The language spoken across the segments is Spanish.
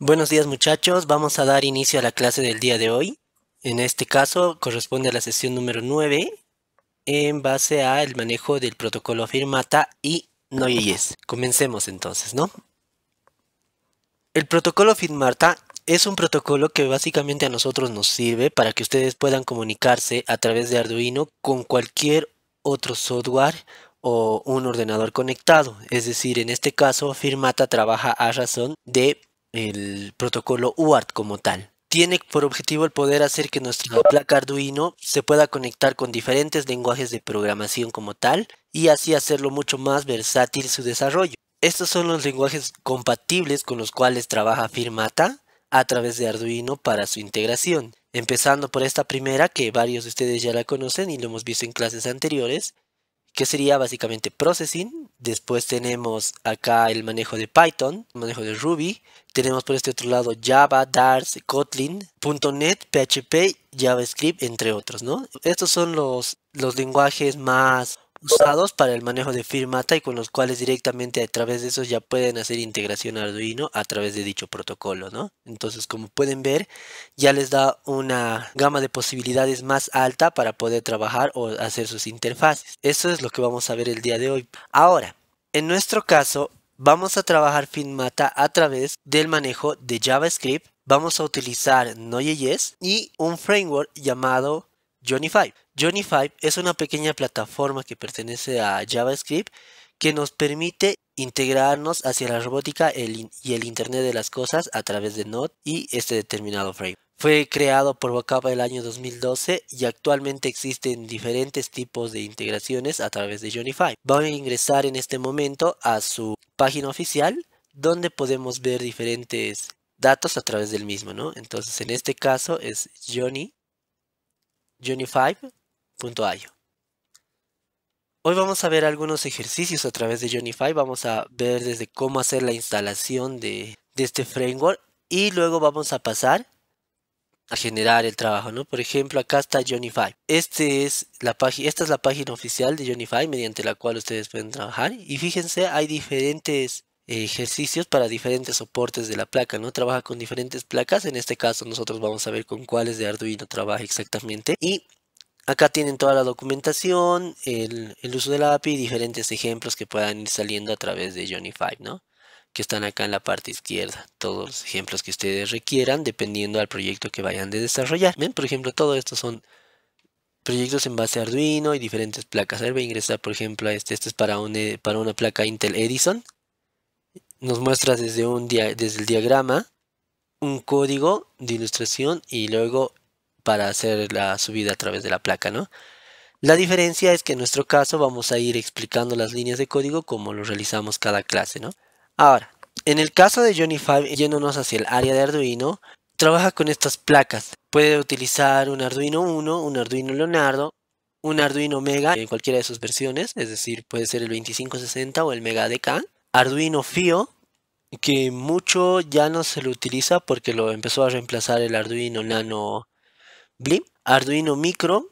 Buenos días muchachos, vamos a dar inicio a la clase del día de hoy. En este caso corresponde a la sesión número 9 en base al manejo del protocolo Firmata y Noyes. Comencemos entonces, ¿no? El protocolo Firmata es un protocolo que básicamente a nosotros nos sirve para que ustedes puedan comunicarse a través de Arduino con cualquier otro software o un ordenador conectado. Es decir, en este caso Firmata trabaja a razón de el protocolo UART como tal. Tiene por objetivo el poder hacer que nuestra placa Arduino se pueda conectar con diferentes lenguajes de programación como tal y así hacerlo mucho más versátil su desarrollo. Estos son los lenguajes compatibles con los cuales trabaja Firmata a través de Arduino para su integración. Empezando por esta primera que varios de ustedes ya la conocen y lo hemos visto en clases anteriores, que sería básicamente processing. Después tenemos acá el manejo de Python, manejo de Ruby. Tenemos por este otro lado Java, Dart Kotlin, .NET, PHP, JavaScript, entre otros, ¿no? Estos son los, los lenguajes más usados para el manejo de Firmata y con los cuales directamente a través de esos ya pueden hacer integración a Arduino a través de dicho protocolo, ¿no? Entonces, como pueden ver, ya les da una gama de posibilidades más alta para poder trabajar o hacer sus interfaces. Eso es lo que vamos a ver el día de hoy. Ahora, en nuestro caso, vamos a trabajar Firmata a través del manejo de JavaScript. Vamos a utilizar Node.js y un framework llamado Johnny Five. Johnny Five es una pequeña plataforma que pertenece a JavaScript que nos permite integrarnos hacia la robótica y el Internet de las Cosas a través de Node y este determinado frame. Fue creado por Bocapa el año 2012 y actualmente existen diferentes tipos de integraciones a través de Johnny5. Van a ingresar en este momento a su página oficial donde podemos ver diferentes datos a través del mismo, ¿no? Entonces en este caso es Johnny johnny Hoy vamos a ver algunos ejercicios a través de johnny Vamos a ver desde cómo hacer la instalación de, este framework y luego vamos a pasar a generar el trabajo, Por ejemplo, acá está johnny Este es la esta es la página oficial de johnny mediante la cual ustedes pueden trabajar. Y fíjense, hay diferentes eh, ejercicios para diferentes soportes de la placa, ¿no? Trabaja con diferentes placas, en este caso nosotros vamos a ver con cuáles de Arduino trabaja exactamente y acá tienen toda la documentación, el, uso de la API diferentes ejemplos que puedan ir saliendo a través de Johnny 5, ¿no? que están acá en la parte izquierda. Todos los ejemplos que ustedes requieran dependiendo al proyecto que vayan de desarrollar. ¿Ven? Por ejemplo, todo esto son proyectos en base a Arduino y diferentes placas. A ver, voy a ingresar, por ejemplo, a este. Este es para eh, una placa Intel Edison nos muestra desde, un desde el diagrama un código de ilustración y luego para hacer la subida a través de la placa, ¿no? La diferencia es que en nuestro caso vamos a ir explicando las líneas de código como lo realizamos cada clase, ¿no? Ahora, en el caso de Johnny Five yéndonos hacia el área de Arduino, trabaja con estas placas. Puede utilizar un Arduino 1, un Arduino Leonardo, un Arduino Mega en cualquiera de sus versiones, es decir, puede ser el 2560 o el Mega DK. Arduino Fio, que mucho ya no se lo utiliza porque lo empezó a reemplazar el Arduino Nano Blim, Arduino Micro,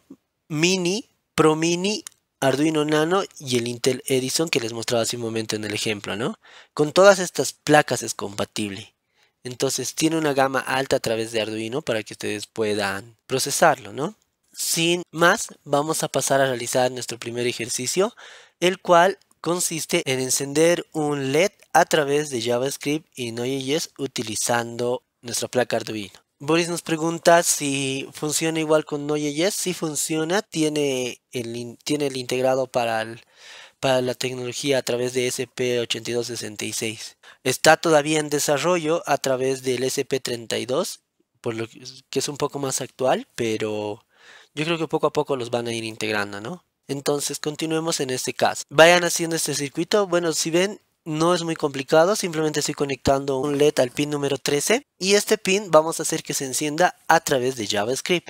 Mini, Pro Mini, Arduino Nano y el Intel Edison que les mostraba hace un momento en el ejemplo, ¿no? Con todas estas placas es compatible. Entonces tiene una gama alta a través de Arduino para que ustedes puedan procesarlo, ¿no? Sin más, vamos a pasar a realizar nuestro primer ejercicio, el cual consiste en encender un LED a través de JavaScript y Node.js utilizando nuestra placa Arduino. Boris nos pregunta si funciona igual con Node.js. Si funciona, tiene el, tiene el integrado para, para la tecnología a través de SP8266. Está todavía en desarrollo a través del SP32, por lo que es un poco más actual, pero yo creo que poco a poco los van a ir integrando, ¿no? Entonces continuemos en este caso. Vayan haciendo este circuito. Bueno, si ven, no es muy complicado. Simplemente estoy conectando un LED al pin número 13. Y este pin vamos a hacer que se encienda a través de JavaScript.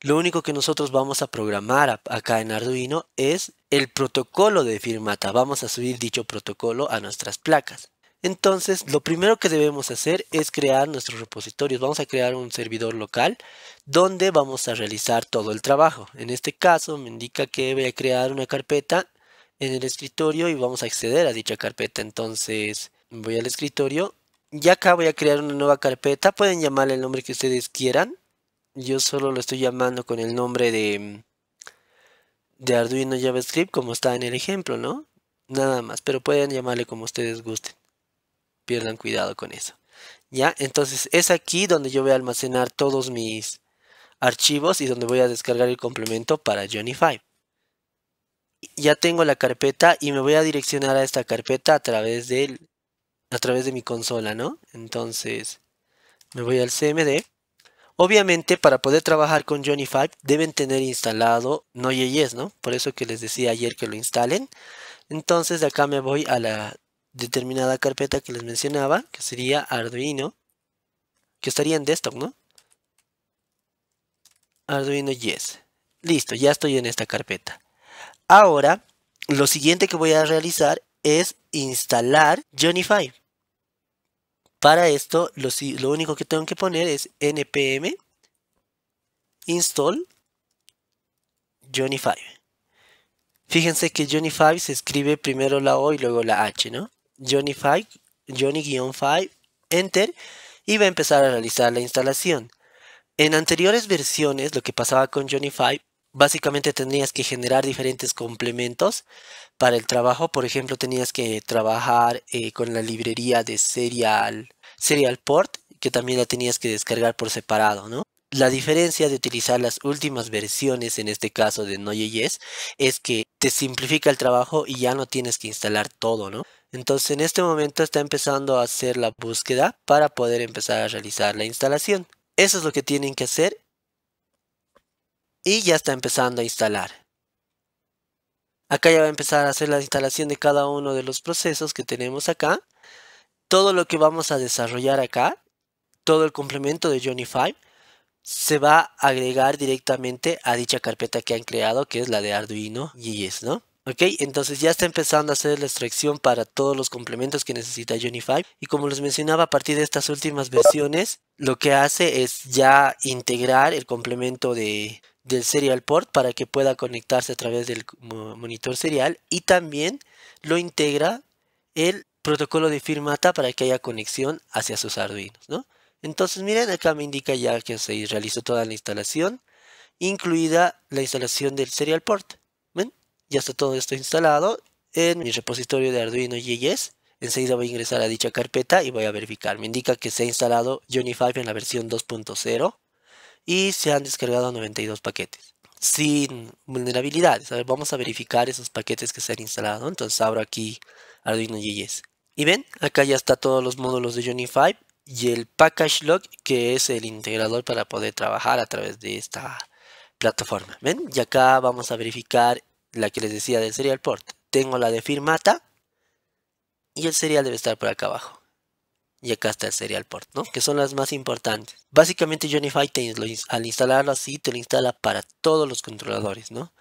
Lo único que nosotros vamos a programar acá en Arduino es el protocolo de firmata. Vamos a subir dicho protocolo a nuestras placas. Entonces, lo primero que debemos hacer es crear nuestros repositorios. Vamos a crear un servidor local donde vamos a realizar todo el trabajo. En este caso, me indica que voy a crear una carpeta en el escritorio y vamos a acceder a dicha carpeta. Entonces, voy al escritorio y acá voy a crear una nueva carpeta. Pueden llamarle el nombre que ustedes quieran. Yo solo lo estoy llamando con el nombre de, de Arduino JavaScript como está en el ejemplo, ¿no? Nada más, pero pueden llamarle como ustedes gusten pierdan cuidado con eso. ¿Ya? Entonces es aquí donde yo voy a almacenar todos mis archivos y donde voy a descargar el complemento para Johnny Five. Ya tengo la carpeta y me voy a direccionar a esta carpeta a través, del, a través de mi consola, ¿no? Entonces me voy al CMD. Obviamente para poder trabajar con Johnny Five. deben tener instalado Node.js, ¿no? Por eso que les decía ayer que lo instalen. Entonces de acá me voy a la determinada carpeta que les mencionaba, que sería Arduino, que estaría en desktop, ¿no? Arduino Yes. Listo, ya estoy en esta carpeta. Ahora, lo siguiente que voy a realizar es instalar Johnny Five Para esto, lo, lo único que tengo que poner es npm install Five Fíjense que Johnny Five se escribe primero la O y luego la H, ¿no? Johnny 5, Johnny-5, Enter, y va a empezar a realizar la instalación. En anteriores versiones, lo que pasaba con Johnny 5, básicamente tenías que generar diferentes complementos para el trabajo. Por ejemplo, tenías que trabajar eh, con la librería de Serial, Serial Port, que también la tenías que descargar por separado, ¿no? La diferencia de utilizar las últimas versiones, en este caso de Node.js, es que te simplifica el trabajo y ya no tienes que instalar todo, ¿no? Entonces en este momento está empezando a hacer la búsqueda para poder empezar a realizar la instalación. Eso es lo que tienen que hacer. Y ya está empezando a instalar. Acá ya va a empezar a hacer la instalación de cada uno de los procesos que tenemos acá. Todo lo que vamos a desarrollar acá, todo el complemento de Johnny Five se va a agregar directamente a dicha carpeta que han creado, que es la de Arduino GIS, ¿no? Ok, entonces ya está empezando a hacer la extracción para todos los complementos que necesita Unify. Y como les mencionaba, a partir de estas últimas versiones, lo que hace es ya integrar el complemento de, del serial port para que pueda conectarse a través del monitor serial y también lo integra el protocolo de firmata para que haya conexión hacia sus arduinos, ¿no? Entonces miren, acá me indica ya que se realizó toda la instalación, incluida la instalación del serial port. Ya está todo esto instalado en mi repositorio de Arduino JS. Enseguida voy a ingresar a dicha carpeta y voy a verificar. Me indica que se ha instalado Five en la versión 2.0 y se han descargado 92 paquetes sin vulnerabilidades. vamos a verificar esos paquetes que se han instalado. Entonces abro aquí Arduino JS. Y ven, acá ya está todos los módulos de Unify y el package log que es el integrador para poder trabajar a través de esta plataforma. ¿Ven? Y acá vamos a verificar la que les decía del serial port. Tengo la de firmata y el serial debe estar por acá abajo. Y acá está el serial port, ¿no? Que son las más importantes. Básicamente Unify al instalarlo así te lo instala para todos los controladores, ¿no?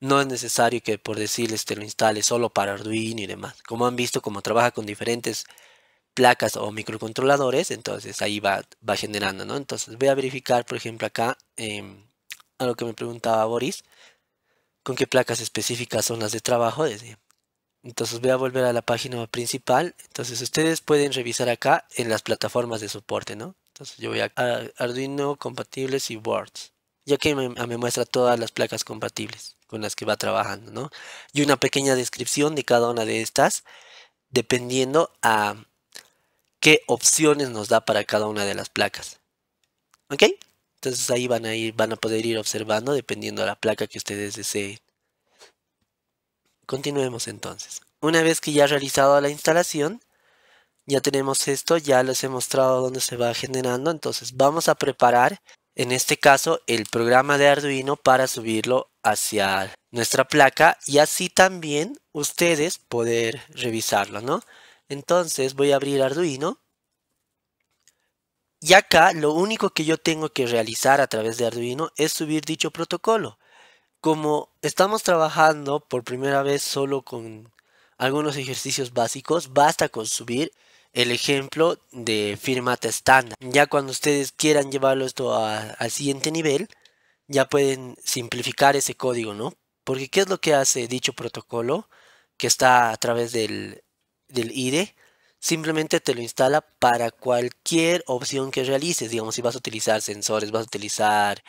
No es necesario que por decirles te lo instale solo para Arduino y demás. Como han visto, como trabaja con diferentes placas o microcontroladores, entonces ahí va, va generando, ¿no? Entonces voy a verificar, por ejemplo, acá eh, em, a lo que me preguntaba Boris, con qué placas específicas son las de trabajo. Desde. Entonces voy a volver a la página principal. Entonces ustedes pueden revisar acá en las plataformas de soporte, ¿no? Entonces yo voy a, Arduino compatibles y Words. ya que me muestra todas las placas compatibles con las que va trabajando, ¿no? Y una pequeña descripción de cada una de estas, dependiendo a qué opciones nos da para cada una de las placas. ¿Ok? Entonces ahí van a, ir, van a poder ir observando dependiendo de la placa que ustedes deseen. Continuemos entonces. Una vez que ya ha realizado la instalación, ya tenemos esto, ya les he mostrado dónde se va generando. Entonces vamos a preparar, en este caso, el programa de Arduino para subirlo hacia nuestra placa y así también ustedes poder revisarlo, ¿no? Entonces voy a abrir Arduino. Y acá lo único que yo tengo que realizar a través de Arduino es subir dicho protocolo. Como estamos trabajando por primera vez solo con algunos ejercicios básicos, basta con subir el ejemplo de firmata estándar. Ya cuando ustedes quieran llevarlo esto al siguiente nivel, ya pueden simplificar ese código, ¿no? Porque ¿qué es lo que hace dicho protocolo que está a través del del IDE simplemente te lo instala para cualquier opción que realices. Digamos, si vas a utilizar sensores, vas a utilizar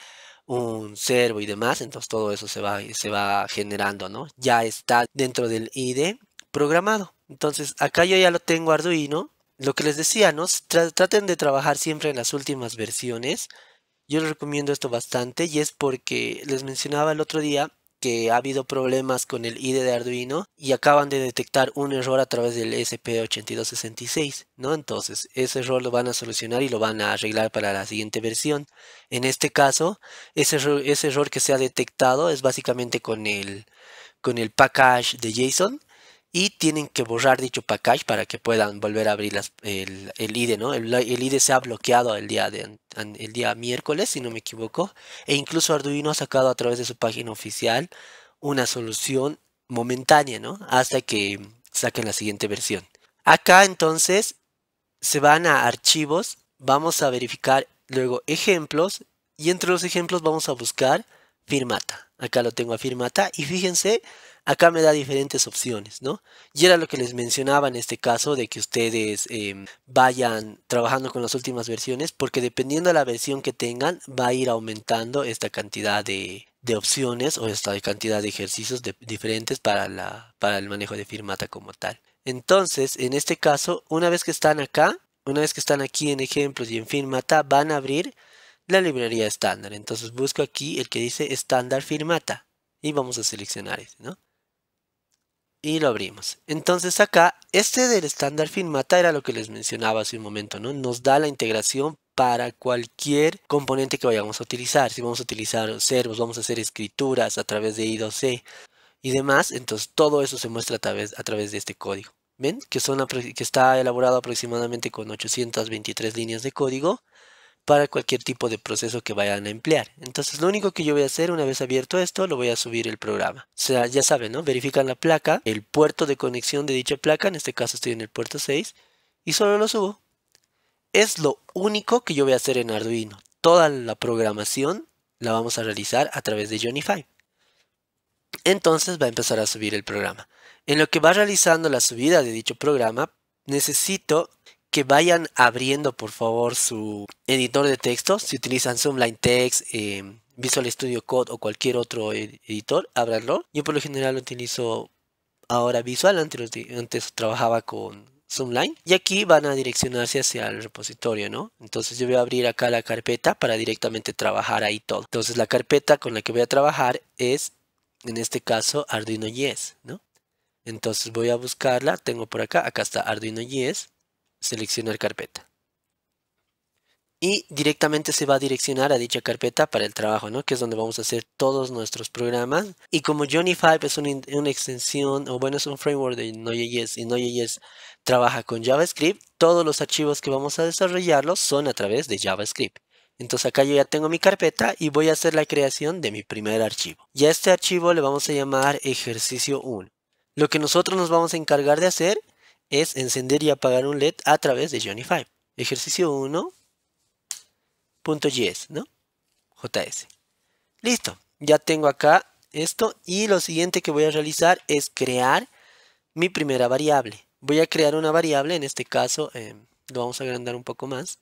un servo y demás, entonces todo eso se va, se va generando, ¿no? Ya está dentro del IDE programado. Entonces, acá yo ya lo tengo Arduino. Lo que les decía, ¿no? traten de trabajar siempre en las últimas versiones. Yo les recomiendo esto bastante y es porque les mencionaba el otro día que ha habido problemas con el IDE de Arduino y acaban de detectar un error a través del SP8266, ¿no? Entonces, ese error lo van a solucionar y lo van a arreglar para la siguiente versión. En este caso, ese error, ese error que se ha detectado es básicamente con con el package de JSON y tienen que borrar dicho package para que puedan volver a abrir el, IDE, ¿no? El, el, IDE se ha bloqueado el día, de, el día miércoles, si no me equivoco, e incluso Arduino ha sacado a través de su página oficial una solución momentánea, ¿no? Hasta que saquen la siguiente versión. Acá entonces se van a archivos, vamos a verificar luego ejemplos y entre los ejemplos vamos a buscar Firmata. Acá lo tengo a Firmata y fíjense, acá me da diferentes opciones, ¿no? Y era lo que les mencionaba en este caso de que ustedes em, vayan trabajando con las últimas versiones, porque dependiendo de la versión que tengan, va a ir aumentando esta cantidad de, opciones o esta cantidad de ejercicios diferentes para, para el manejo de Firmata como tal. Entonces, en este caso, una vez que están acá, una vez que están aquí en ejemplos y en Firmata, van a abrir la librería estándar. Entonces busco aquí el que dice estándar Firmata y vamos a seleccionar ese, ¿no? y lo abrimos. Entonces acá, este del estándar filmata era lo que les mencionaba hace un momento, ¿no? Nos da la integración para cualquier componente que vayamos a utilizar. Si vamos a utilizar servos, vamos a hacer escrituras a través de I2C y demás, entonces todo eso se muestra a través, a través de este código. ¿Ven? Que, son, que está elaborado aproximadamente con 823 líneas de código para cualquier tipo de proceso que vayan a emplear. Entonces lo único que yo voy a hacer una vez abierto esto, lo voy a subir el programa. O sea, ya saben, ¿no? Verifican la placa, el puerto de conexión de dicha placa, en este caso estoy en el puerto 6, y solo lo subo. Es lo único que yo voy a hacer en Arduino. Toda la programación la vamos a realizar a través de Five. Entonces va a empezar a subir el programa. En lo que va realizando la subida de dicho programa, necesito que vayan abriendo, por favor, su editor de texto. Si utilizan Zoomline Text, eh, Visual Studio Code o cualquier otro e, editor, ábranlo. Yo por lo general lo utilizo ahora Visual, antes, antes trabajaba con Zoomline y aquí van a direccionarse hacia el repositorio, ¿no? Entonces yo voy a abrir acá la carpeta para directamente trabajar ahí todo. Entonces la carpeta con la que voy a trabajar es, en este caso, Arduino Yes. ¿no? Entonces voy a buscarla, tengo por acá, acá está Arduino Yes seleccionar carpeta. Y directamente se va a direccionar a dicha carpeta para el trabajo, ¿no? Que es donde vamos a hacer todos nuestros programas. Y como Johnny Five es una, extensión, o bueno, es un framework de Node.js y Node.js trabaja con JavaScript, todos los archivos que vamos a desarrollarlos son a través de JavaScript. Entonces acá yo ya tengo mi carpeta y voy a hacer la creación de mi primer archivo. Y a este archivo le vamos a llamar ejercicio 1. Lo que nosotros nos vamos a encargar de hacer es encender y apagar un LED a través de Johnny 5. Ejercicio 1.js, ¿no? JS. Listo, ya tengo acá esto y lo siguiente que voy a realizar es crear mi primera variable. Voy a crear una variable, en este caso em, lo vamos a agrandar un poco más.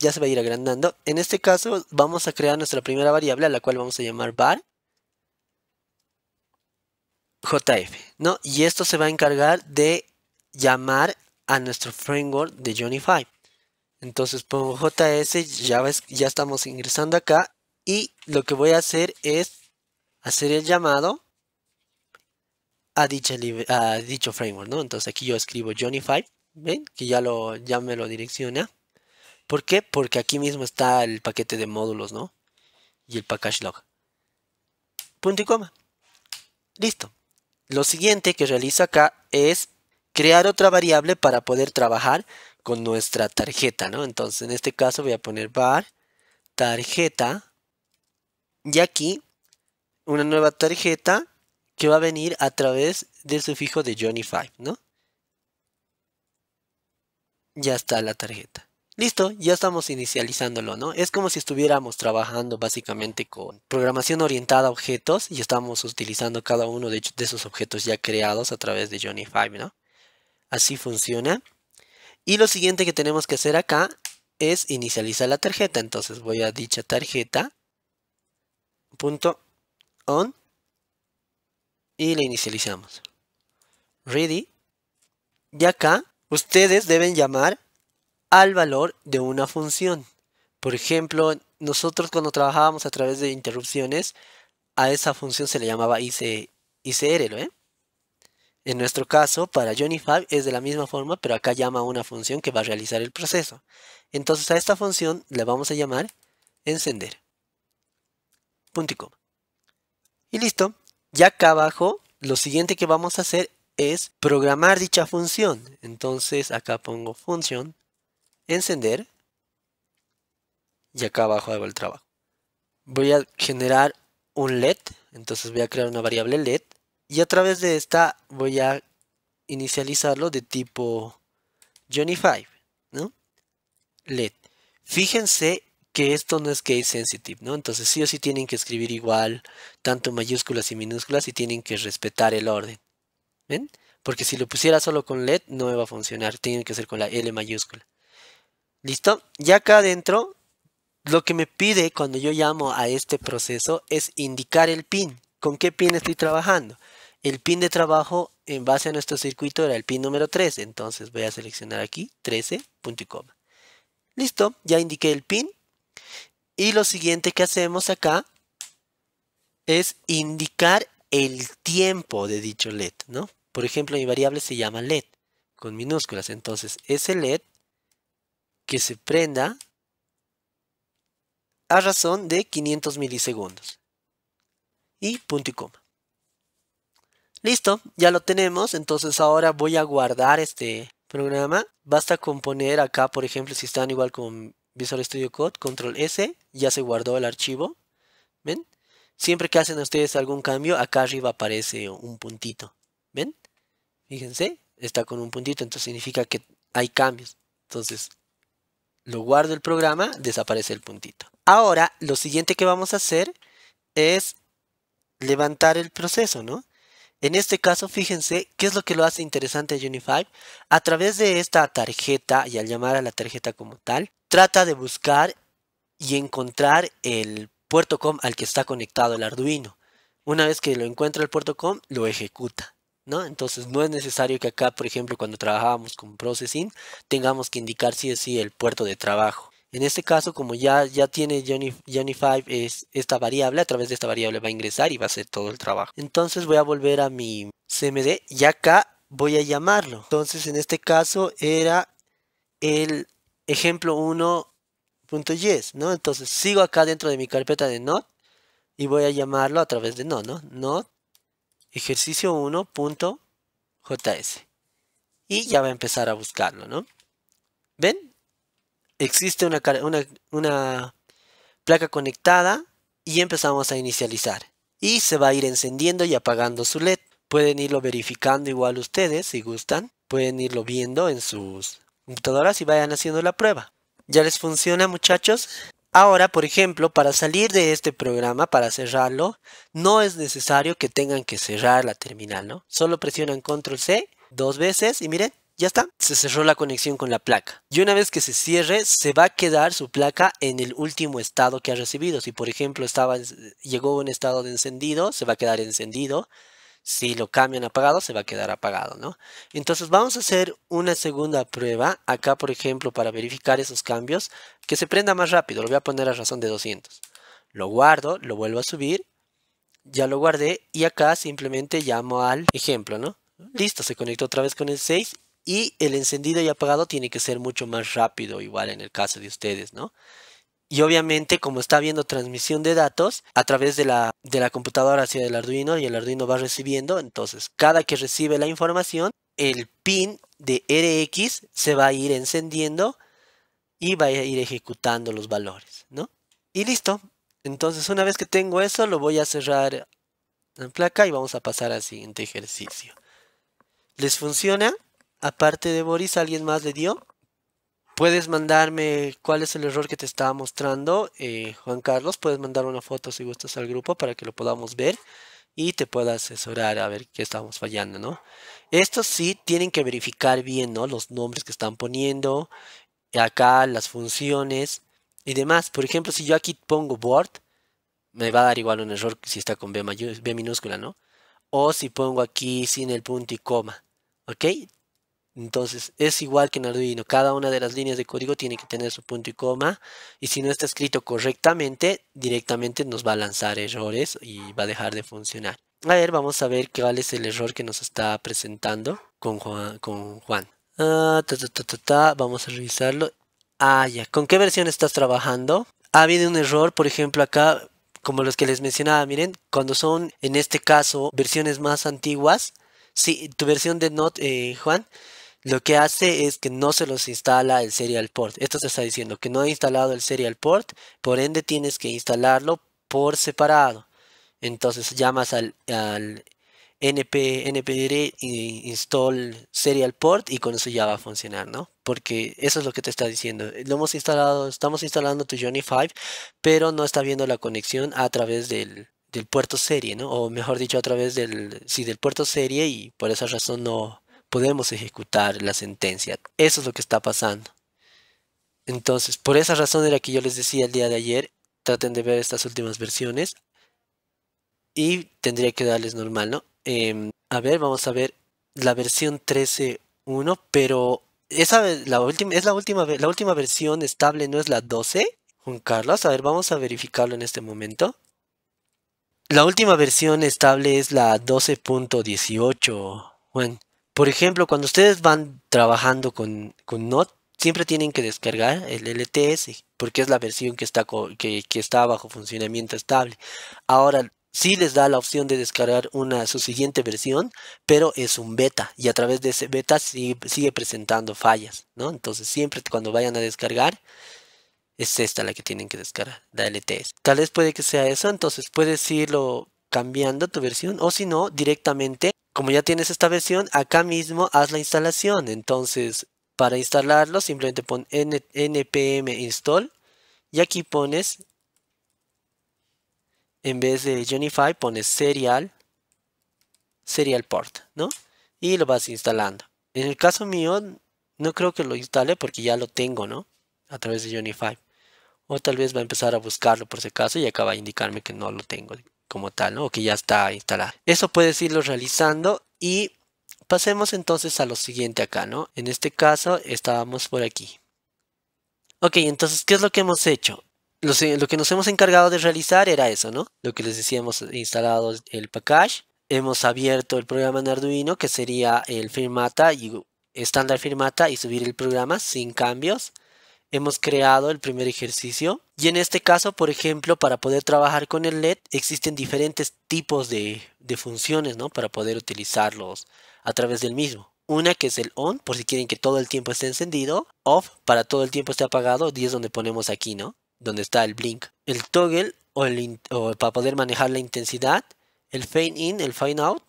Ya se va a ir agrandando. En este caso vamos a crear nuestra primera variable a la cual vamos a llamar bar JF, ¿no? Y esto se va a encargar de llamar a nuestro framework de Johnny Entonces pongo JS, ya, ves, ya estamos ingresando acá y lo que voy a hacer es hacer el llamado a, dicha a dicho framework, ¿no? Entonces aquí yo escribo Johnny ¿ven? Que ya, lo, ya me lo direcciona. ¿Por qué? Porque aquí mismo está el paquete de módulos, ¿no? Y el package log. Punto y coma. Listo. Lo siguiente que realiza acá es crear otra variable para poder trabajar con nuestra tarjeta, ¿no? Entonces, en este caso voy a poner bar, tarjeta y aquí una nueva tarjeta que va a venir a través del sufijo de Johnny 5, ¿no? Ya está la tarjeta. Listo, ya estamos inicializándolo, ¿no? Es como si estuviéramos trabajando básicamente con programación orientada a objetos y estamos utilizando cada uno de, esos objetos ya creados a través de Johnny 5, ¿no? Así funciona. Y lo siguiente que tenemos que hacer acá es inicializar la tarjeta. Entonces voy a dicha tarjeta. Punto on. Y la inicializamos. Ready. Y acá ustedes deben llamar al valor de una función. Por ejemplo, nosotros cuando trabajábamos a través de interrupciones, a esa función se le llamaba ICR, ¿eh? En nuestro caso, para Johnny Five es de la misma forma, pero acá llama a una función que va a realizar el proceso. Entonces a esta función le vamos a llamar encender. Punto y coma. Y listo. Ya acá abajo, lo siguiente que vamos a hacer es programar dicha función. Entonces acá pongo función, encender, y acá abajo hago el trabajo. Voy a generar un LED, entonces voy a crear una variable LED y a través de esta voy a inicializarlo de tipo Johnny 5, ¿no? LED. Fíjense que esto no es case sensitive, ¿no? Entonces sí o sí tienen que escribir igual, tanto mayúsculas y minúsculas, y tienen que respetar el orden. ¿Ven? Porque si lo pusiera solo con LED no me va a funcionar, tiene que ser con la L mayúscula. ¿Listo? Ya acá adentro, lo que me pide cuando yo llamo a este proceso es indicar el pin, con qué pin estoy trabajando. El pin de trabajo en base a nuestro circuito era el pin número 13, entonces voy a seleccionar aquí 13, punto y coma. Listo, ya indiqué el pin. Y lo siguiente que hacemos acá es indicar el tiempo de dicho LED, ¿no? Por ejemplo, mi variable se llama LED con minúsculas. Entonces, ese LED que se prenda a razón de 500 milisegundos. Y punto y coma. Listo, ya lo tenemos. Entonces ahora voy a guardar este programa. Basta con poner acá, por ejemplo, si están igual con Visual Studio Code, control S, ya se guardó el archivo. ¿Ven? Siempre que hacen ustedes algún cambio, acá arriba aparece un puntito. ¿Ven? Fíjense, está con un puntito, entonces significa que hay cambios. Entonces, lo guardo el programa, desaparece el puntito. Ahora, lo siguiente que vamos a hacer es levantar el proceso, ¿no? En este caso, fíjense qué es lo que lo hace interesante a Unify. A través de esta tarjeta, y al llamar a la tarjeta como tal, trata de buscar y encontrar el puerto COM al que está conectado el Arduino. Una vez que lo encuentra el puerto COM, lo ejecuta. ¿No? Entonces no es necesario que acá, por ejemplo, cuando trabajábamos con Processing, tengamos que indicar si es sí el puerto de trabajo. En este caso, como ya, ya tiene Johnny, 5 es esta variable, a través de esta variable va a ingresar y va a hacer todo el trabajo. Entonces voy a volver a mi CMD y acá voy a llamarlo. Entonces en este caso era el ejemplo 1.js, ¿no? Entonces sigo acá dentro de mi carpeta de node y voy a llamarlo a través de node ¿no? node ejercicio 1.js. Y ya va a empezar a buscarlo, ¿no? ¿Ven? existe una, una, placa conectada y empezamos a inicializar. Y se va a ir encendiendo y apagando su LED. Pueden irlo verificando igual ustedes si gustan. Pueden irlo viendo en sus computadoras y vayan haciendo la prueba. ¿Ya les funciona muchachos? Ahora, por ejemplo, para salir de este programa, para cerrarlo, no es necesario que tengan que cerrar la terminal, ¿no? Solo presionan control C dos veces y miren, ya está, se cerró la conexión con la placa. Y una vez que se cierre, se va a quedar su placa en el último estado que ha recibido. Si por ejemplo estaba, llegó a un estado de encendido, se va a quedar encendido. Si lo cambian apagado, se va a quedar apagado, ¿no? Entonces vamos a hacer una segunda prueba. Acá, por ejemplo, para verificar esos cambios, que se prenda más rápido. Lo voy a poner a razón de 200. Lo guardo, lo vuelvo a subir. Ya lo guardé y acá simplemente llamo al ejemplo, ¿no? Listo, se conectó otra vez con el 6 y el encendido y apagado tiene que ser mucho más rápido, igual en el caso de ustedes, ¿no? Y obviamente, como está habiendo transmisión de datos a través de la, de la computadora hacia el Arduino y el Arduino va recibiendo, entonces cada que recibe la información, el pin de RX se va a ir encendiendo y va a ir ejecutando los valores, ¿no? Y listo. Entonces, una vez que tengo eso, lo voy a cerrar en placa y vamos a pasar al siguiente ejercicio. ¿Les funciona? aparte de Boris, ¿alguien más le dio? Puedes mandarme cuál es el error que te estaba mostrando, eh, Juan Carlos. Puedes mandar una foto si gustas al grupo para que lo podamos ver y te pueda asesorar a ver qué estamos fallando, ¿no? Estos sí tienen que verificar bien, ¿no? Los nombres que están poniendo, acá las funciones y demás. Por ejemplo, si yo aquí pongo Word, me va a dar igual un error si está con B, B minúscula, ¿no? O si pongo aquí sin el punto y coma, ¿ok? Entonces es igual que en Arduino, cada una de las líneas de código tiene que tener su punto y coma y si no está escrito correctamente, directamente nos va a lanzar errores y va a dejar de funcionar. A ver, vamos a ver cuál es el error que nos está presentando con Juan. Ah, vamos a revisarlo. Ah, ya. ¿Con qué versión estás trabajando? Ha habido un error, por ejemplo, acá, como los que les mencionaba, miren, cuando son, en este caso, versiones más antiguas, sí, tu versión de Not, eh, Juan, lo que hace es que no se los instala el serial port. Esto se está diciendo que no ha instalado el serial port, por ende tienes que instalarlo por separado. Entonces llamas al, al np, install serial port y con eso ya va a funcionar, ¿no? Porque eso es lo que te está diciendo. Lo hemos instalado, estamos instalando tu Johnny 5, pero no está viendo la conexión a través del, del puerto serie, ¿no? O mejor dicho, a través del, sí, del puerto serie y por esa razón no, podemos ejecutar la sentencia. Eso es lo que está pasando. Entonces, por esa razón era que yo les decía el día de ayer, traten de ver estas últimas versiones y tendría que darles normal, ¿no? Em, a ver, vamos a ver la versión 13.1, pero esa la última, es la última, la última versión estable, ¿no es la 12? Juan Carlos, a ver, vamos a verificarlo en este momento. La última versión estable es la 12.18, Juan. Por ejemplo, cuando ustedes van trabajando con, con Node, siempre tienen que descargar el LTS, porque es la versión que está, que, que está bajo funcionamiento estable. Ahora, sí les da la opción de descargar una, su siguiente versión, pero es un beta y a través de ese beta sigue, sigue, presentando fallas, ¿no? Entonces siempre cuando vayan a descargar, es esta la que tienen que descargar, la LTS. Tal vez puede que sea eso, entonces puedes irlo cambiando tu versión o si no, directamente como ya tienes esta versión, acá mismo haz la instalación. Entonces, para instalarlo, simplemente pon npm install y aquí pones, en vez de Unify, pones serial, serial port, ¿no? Y lo vas instalando. En el caso mío, no creo que lo instale porque ya lo tengo, ¿no? A través de Unify. O tal vez va a empezar a buscarlo por si acaso y acaba indicarme que no lo tengo como tal, ¿no? O que ya está instalada. Eso puedes irlo realizando y pasemos entonces a lo siguiente acá, ¿no? En este caso estábamos por aquí. Ok, entonces, ¿qué es lo que hemos hecho? Lo, que nos hemos encargado de realizar era eso, ¿no? Lo que les decíamos, instalado el package, hemos abierto el programa en Arduino, que sería el Firmata y estándar Firmata y subir el programa sin cambios hemos creado el primer ejercicio. Y en este caso, por ejemplo, para poder trabajar con el LED existen diferentes tipos de, funciones, ¿no? Para poder utilizarlos a través del mismo. Una que es el on, por si quieren que todo el tiempo esté encendido. Off, para todo el tiempo esté apagado. Y es donde ponemos aquí, ¿no? Donde está el blink. El toggle, o, el para poder manejar la intensidad. El fade in, el fade out.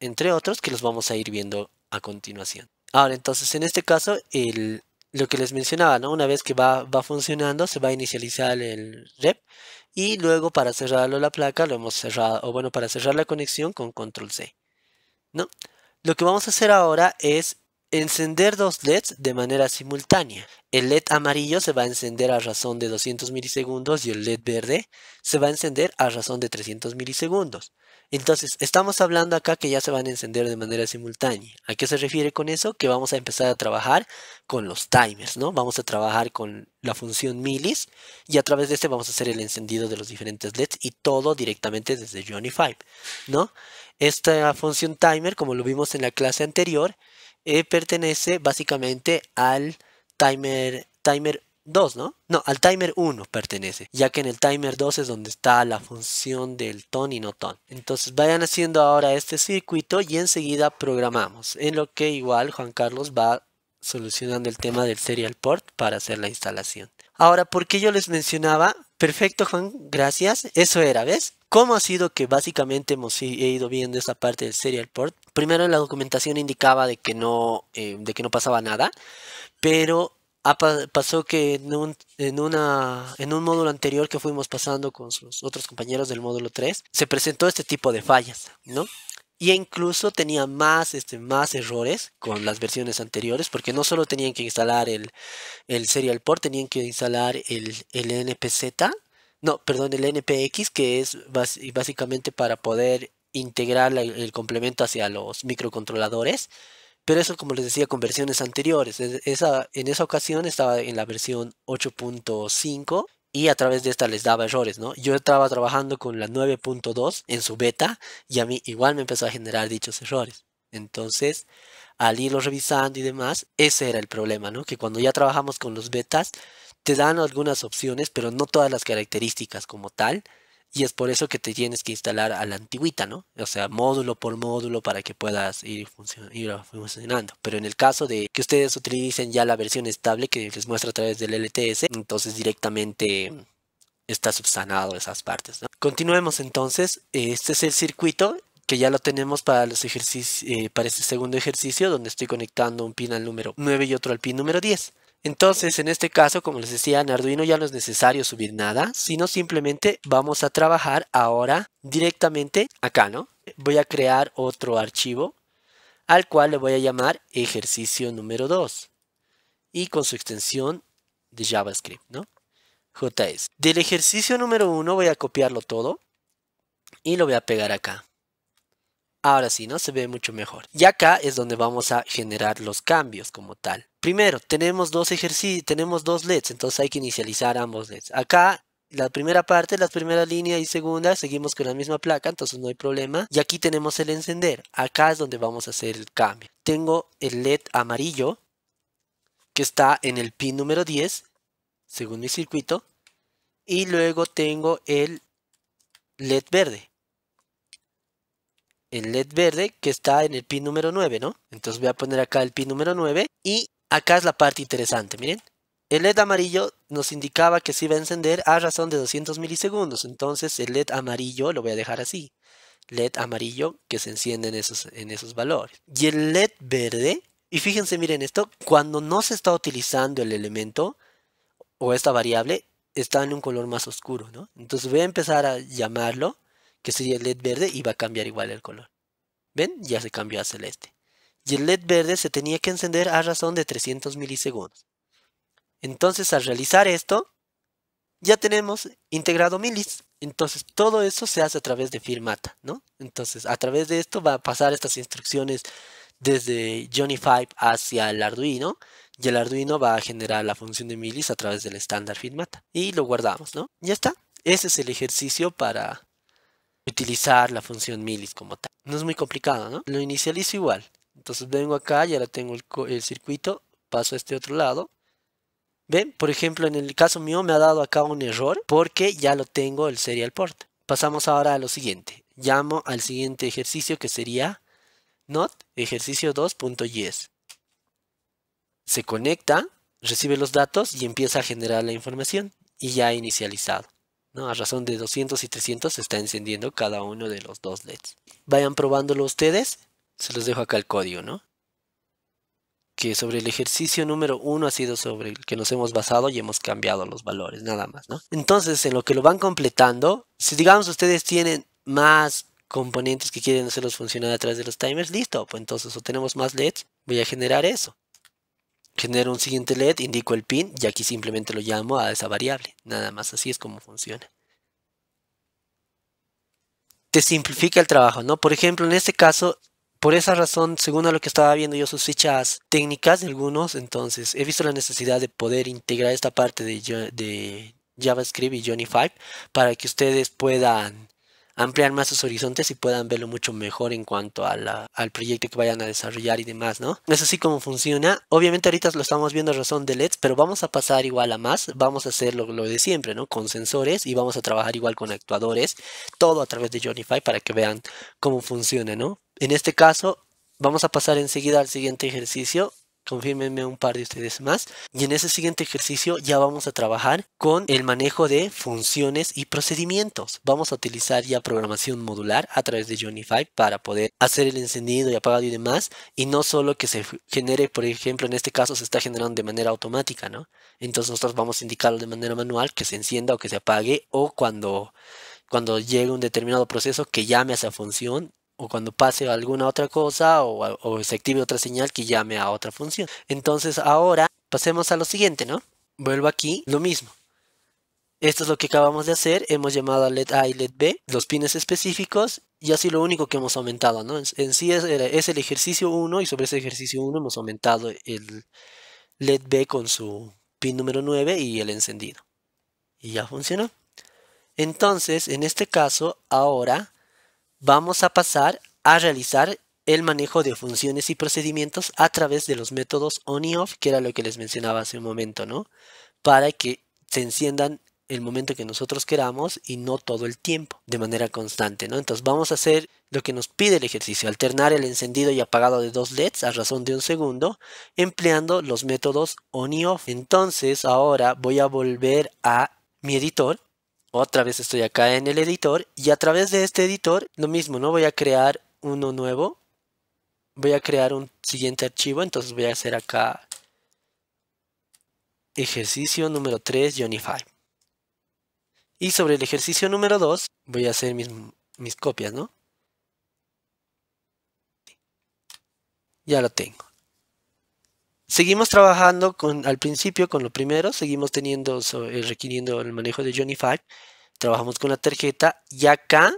Entre otros que los vamos a ir viendo a continuación. Ahora, entonces, en este caso, el, lo que les mencionaba, ¿no? Una vez que va, funcionando, se va a inicializar el rep y luego para cerrarlo la placa lo hemos cerrado, o bueno, para cerrar la conexión con control C, ¿no? Lo que vamos a hacer ahora es encender dos LEDs de manera simultánea. El LED amarillo se va a encender a razón de 200 milisegundos y el LED verde se va a encender a razón de 300 milisegundos. Entonces, estamos hablando acá que ya se van a encender de manera simultánea. ¿A qué se refiere con eso? Que vamos a empezar a trabajar con los timers, ¿no? Vamos a trabajar con la función milis y a través de este vamos a hacer el encendido de los diferentes LEDs y todo directamente desde Johnny Five, ¿no? Esta función timer, como lo vimos en la clase anterior, eh, pertenece básicamente al timer, timer 2, ¿no? No, al timer 1 pertenece, ya que en el timer 2 es donde está la función del ton y no ton. Entonces vayan haciendo ahora este circuito y enseguida programamos, en lo que igual Juan Carlos va solucionando el tema del serial port para hacer la instalación. Ahora, ¿por qué yo les mencionaba? Perfecto, Juan, gracias. Eso era, ¿ves? ¿Cómo ha sido que básicamente hemos ido viendo esa parte del serial port? Primero la documentación indicaba de que no, eh, de que no pasaba nada, pero Ah, pasó que en un, en un módulo anterior que fuimos pasando con sus otros compañeros del módulo 3, se presentó este tipo de fallas, ¿no? Y e incluso tenía más, este, más errores con las versiones anteriores, porque no solo tenían que instalar el, serial port, tenían que instalar el, el NPZ, no, perdón, el NPX, que es básicamente para poder integrar el complemento hacia los microcontroladores. Pero eso, como les decía, con versiones anteriores. Esa, en esa ocasión estaba en la versión 8.5 y a través de esta les daba errores, ¿no? Yo estaba trabajando con la 9.2 en su beta y a mí igual me empezó a generar dichos errores. Entonces, al irlo revisando y demás, ese era el problema, ¿no? Que cuando ya trabajamos con los betas, te dan algunas opciones, pero no todas las características como tal. Y es por eso que te tienes que instalar a la antigüita, ¿no? O sea, módulo por módulo para que puedas ir, funcionando. Pero en el caso de que ustedes utilicen ya la versión estable que les muestra a través del LTS, entonces directamente está subsanado esas partes. ¿no? Continuemos entonces. Este es el circuito que ya lo tenemos para los eh, para este segundo ejercicio donde estoy conectando un pin al número 9 y otro al pin número 10. Entonces, en este caso, como les decía, en Arduino ya no es necesario subir nada, sino simplemente vamos a trabajar ahora directamente acá, ¿no? Voy a crear otro archivo al cual le voy a llamar ejercicio número 2 y con su extensión de JavaScript, ¿no? JS. Del ejercicio número 1 voy a copiarlo todo y lo voy a pegar acá. Ahora sí, ¿no? Se ve mucho mejor. Y acá es donde vamos a generar los cambios como tal. Primero, tenemos dos ejercicios, tenemos dos LEDs, entonces hay que inicializar ambos LEDs. Acá la primera parte, la primera línea y segunda, seguimos con la misma placa, entonces no hay problema. Y aquí tenemos el encender. Acá es donde vamos a hacer el cambio. Tengo el LED amarillo que está en el pin número 10, según mi circuito. Y luego tengo el LED verde. El LED verde que está en el pin número 9, ¿no? Entonces voy a poner acá el pin número 9 y Acá es la parte interesante, miren. El LED amarillo nos indicaba que se iba a encender a razón de 200 milisegundos. Entonces el LED amarillo lo voy a dejar así. LED amarillo que se enciende en esos, en esos valores. Y el LED verde, y fíjense, miren esto, cuando no se está utilizando el elemento o esta variable, está en un color más oscuro, ¿no? Entonces voy a empezar a llamarlo, que sería el LED verde, y va a cambiar igual el color. ¿Ven? Ya se cambió a celeste y el LED verde se tenía que encender a razón de 300 milisegundos. Entonces al realizar esto, ya tenemos integrado milis. Entonces todo eso se hace a través de Firmata, ¿no? Entonces a través de esto va a pasar estas instrucciones desde Johnny 5 hacia el Arduino y el Arduino va a generar la función de milis a través del estándar Firmata y lo guardamos, ¿no? Ya está. Ese es el ejercicio para utilizar la función milis como tal. No es muy complicado, ¿no? Lo inicializo igual. Entonces vengo acá, ya la tengo el, circuito, paso a este otro lado. ¿Ven? Por ejemplo, en el caso mío me ha dado acá un error porque ya lo tengo el serial port. Pasamos ahora a lo siguiente. Llamo al siguiente ejercicio que sería not ejercicio 2.yes. Se conecta, recibe los datos y empieza a generar la información y ya ha inicializado. ¿no? A razón de 200 y 300 se está encendiendo cada uno de los dos LEDs. Vayan probándolo ustedes se los dejo acá el código, ¿no? Que sobre el ejercicio número uno ha sido sobre el que nos hemos basado y hemos cambiado los valores, nada más, ¿no? Entonces, en lo que lo van completando, si digamos ustedes tienen más componentes que quieren hacerlos funcionar a través de los timers, listo, pues entonces o tenemos más LEDs, voy a generar eso. Genero un siguiente LED, indico el pin y aquí simplemente lo llamo a esa variable. Nada más, así es como funciona. Te simplifica el trabajo, ¿no? Por ejemplo, en este caso, por esa razón, según a lo que estaba viendo yo, sus fichas técnicas de algunos, entonces he visto la necesidad de poder integrar esta parte de, JavaScript y Johnny Five para que ustedes puedan ampliar más sus horizontes y puedan verlo mucho mejor en cuanto al proyecto que vayan a desarrollar y demás, ¿no? Es así como funciona. Obviamente ahorita lo estamos viendo a razón de LEDs, pero vamos a pasar igual a más. Vamos a hacer lo, lo de siempre, ¿no? Con sensores y vamos a trabajar igual con actuadores. Todo a través de Johnify para que vean cómo funciona, ¿no? En este caso, vamos a pasar enseguida al siguiente ejercicio. Confírmenme un par de ustedes más. Y en ese siguiente ejercicio ya vamos a trabajar con el manejo de funciones y procedimientos. Vamos a utilizar ya programación modular a través de Unify para poder hacer el encendido y apagado y demás. Y no solo que se genere, por ejemplo, en este caso se está generando de manera automática, ¿no? Entonces nosotros vamos a indicarlo de manera manual que se encienda o que se apague o cuando cuando llegue un determinado proceso que llame a esa función o cuando pase alguna otra cosa o, se active otra señal que llame a otra función. Entonces ahora pasemos a lo siguiente, ¿no? Vuelvo aquí, lo mismo. Esto es lo que acabamos de hacer, hemos llamado a LED A y LED B, los pines específicos, y así lo único que hemos aumentado, ¿no? En, sí es, es, el ejercicio 1 y sobre ese ejercicio 1 hemos aumentado el LED B con su pin número 9 y el encendido. Y ya funcionó. Entonces, en este caso, ahora vamos a pasar a realizar el manejo de funciones y procedimientos a través de los métodos on y off, que era lo que les mencionaba hace un momento, ¿no? Para que se enciendan el momento que nosotros queramos y no todo el tiempo, de manera constante, ¿no? Entonces vamos a hacer lo que nos pide el ejercicio, alternar el encendido y apagado de dos LEDs a razón de un segundo, empleando los métodos on y off. Entonces ahora voy a volver a mi editor otra vez estoy acá en el editor y a través de este editor lo mismo, ¿no? Voy a crear uno nuevo. Voy a crear un siguiente archivo, entonces voy a hacer acá ejercicio número 3, Unify. Y sobre el ejercicio número 2 voy a hacer mis, mis copias, ¿no? Ya lo tengo. Seguimos trabajando con, al principio con lo primero, seguimos teniendo, eh, requiriendo el manejo de Johnny Five, trabajamos con la tarjeta y acá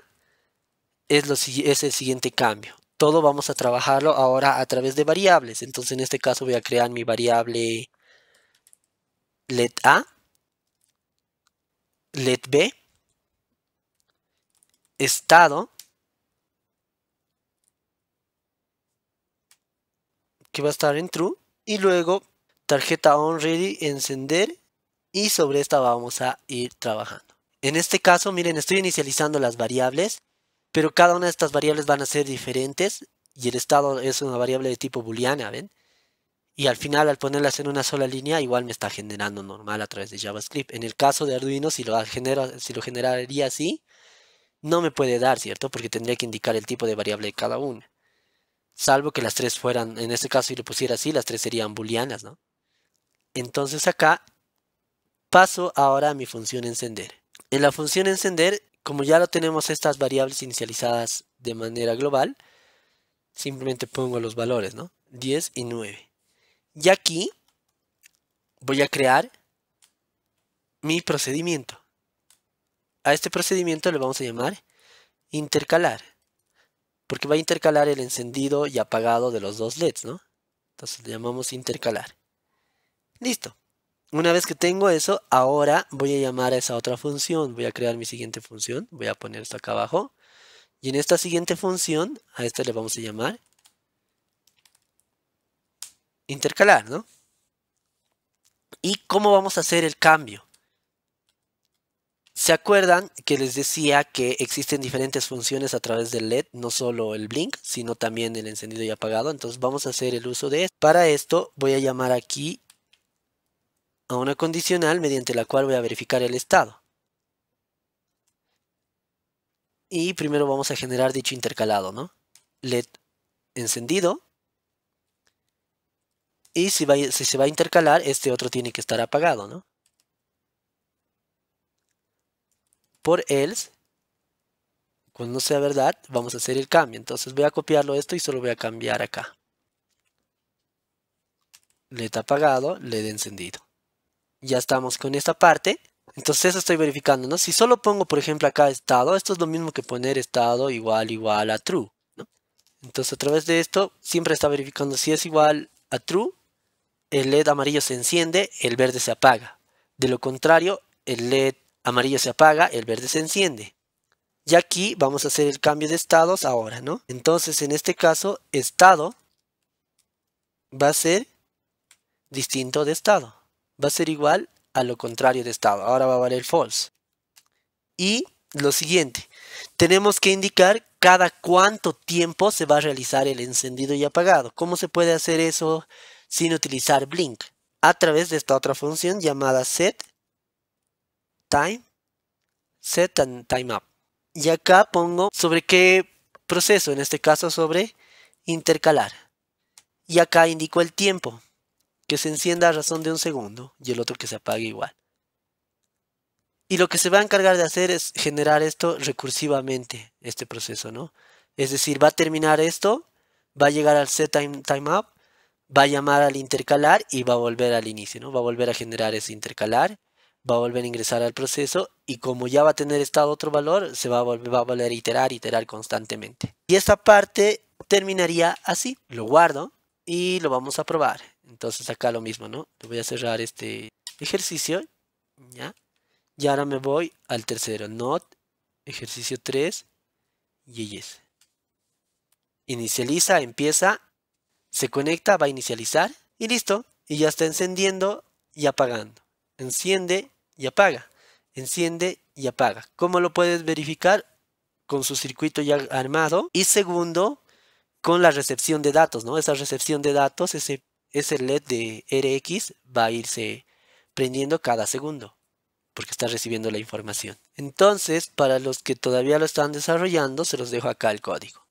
es, es el siguiente cambio. Todo vamos a trabajarlo ahora a través de variables. Entonces en este caso voy a crear mi variable let A, let B, estado, que va a estar en true y luego tarjeta on ready, encender y sobre esta vamos a ir trabajando. En este caso, miren, estoy inicializando las variables, pero cada una de estas variables van a ser diferentes y el estado es una variable de tipo booleana, ¿ven? Y al final, al ponerlas en una sola línea, igual me está generando normal a través de JavaScript. En el caso de Arduino, si lo, si lo generaría así, no me puede dar, ¿cierto? Porque tendría que indicar el tipo de variable de cada una salvo que las tres fueran, en este caso si lo pusiera así, las tres serían booleanas, ¿no? Entonces acá paso ahora a mi función encender. En la función encender, como ya lo tenemos estas variables inicializadas de manera global, simplemente pongo los valores, ¿no? 10 y 9. Y aquí voy a crear mi procedimiento. A este procedimiento le vamos a llamar intercalar porque va a intercalar el encendido y apagado de los dos LEDs, ¿no? Entonces le llamamos intercalar. Listo. Una vez que tengo eso, ahora voy a llamar a esa otra función. Voy a crear mi siguiente función. Voy a poner esto acá abajo. Y en esta siguiente función, a esta le vamos a llamar intercalar, ¿no? ¿Y cómo vamos a hacer el cambio? ¿Se acuerdan que les decía que existen diferentes funciones a través del LED? No solo el blink, sino también el encendido y apagado. Entonces vamos a hacer el uso de esto. Para esto voy a llamar aquí a una condicional mediante la cual voy a verificar el estado. Y primero vamos a generar dicho intercalado, ¿no? LED encendido. Y si, se va a intercalar, este otro tiene que estar apagado, ¿no? por else, cuando pues no sea verdad, vamos a hacer el cambio. Entonces voy a copiarlo esto y solo voy a cambiar acá. LED apagado, LED encendido. Ya estamos con esta parte. Entonces eso estoy verificando, ¿no? Si solo pongo, por ejemplo, acá estado, esto es lo mismo que poner estado igual igual a true, Entonces a través de esto siempre está verificando si es igual a true, el LED amarillo se enciende, el verde se apaga. De lo contrario, el LED amarillo se apaga, el verde se enciende. Y aquí vamos a hacer el cambio de estados ahora, ¿no? Entonces, en este caso, estado va a ser distinto de estado. Va a ser igual a lo contrario de estado. Ahora va a valer false. Y lo siguiente, tenemos que indicar cada cuánto tiempo se va a realizar el encendido y apagado. ¿Cómo se puede hacer eso sin utilizar blink? A través de esta otra función llamada set time, set time up. Y acá pongo sobre qué proceso, en este caso sobre intercalar. Y acá indico el tiempo, que se encienda a razón de un segundo y el otro que se apague igual. Y lo que se va a encargar de hacer es generar esto recursivamente, este proceso, ¿no? Es decir, va a terminar esto, va a llegar al set time, time up, va a llamar al intercalar y va a volver al inicio, ¿no? Va a volver a generar ese intercalar va a volver a ingresar al proceso y como ya va a tener estado otro valor, se va a volver, a volver a iterar, iterar constantemente. Y esta parte terminaría así. Lo guardo y lo vamos a probar. Entonces acá lo mismo, ¿no? te voy a cerrar este ejercicio. ¿ya? Y ahora me voy al tercero. Not, ejercicio 3, y yes. Inicializa, empieza, se conecta, va a inicializar y listo. Y ya está encendiendo y apagando. Enciende y apaga. Enciende y apaga. ¿Cómo lo puedes verificar? Con su circuito ya armado. Y segundo, con la recepción de datos, ¿no? Esa recepción de datos, ese, ese LED de RX va a irse prendiendo cada segundo porque está recibiendo la información. Entonces, para los que todavía lo están desarrollando, se los dejo acá el código.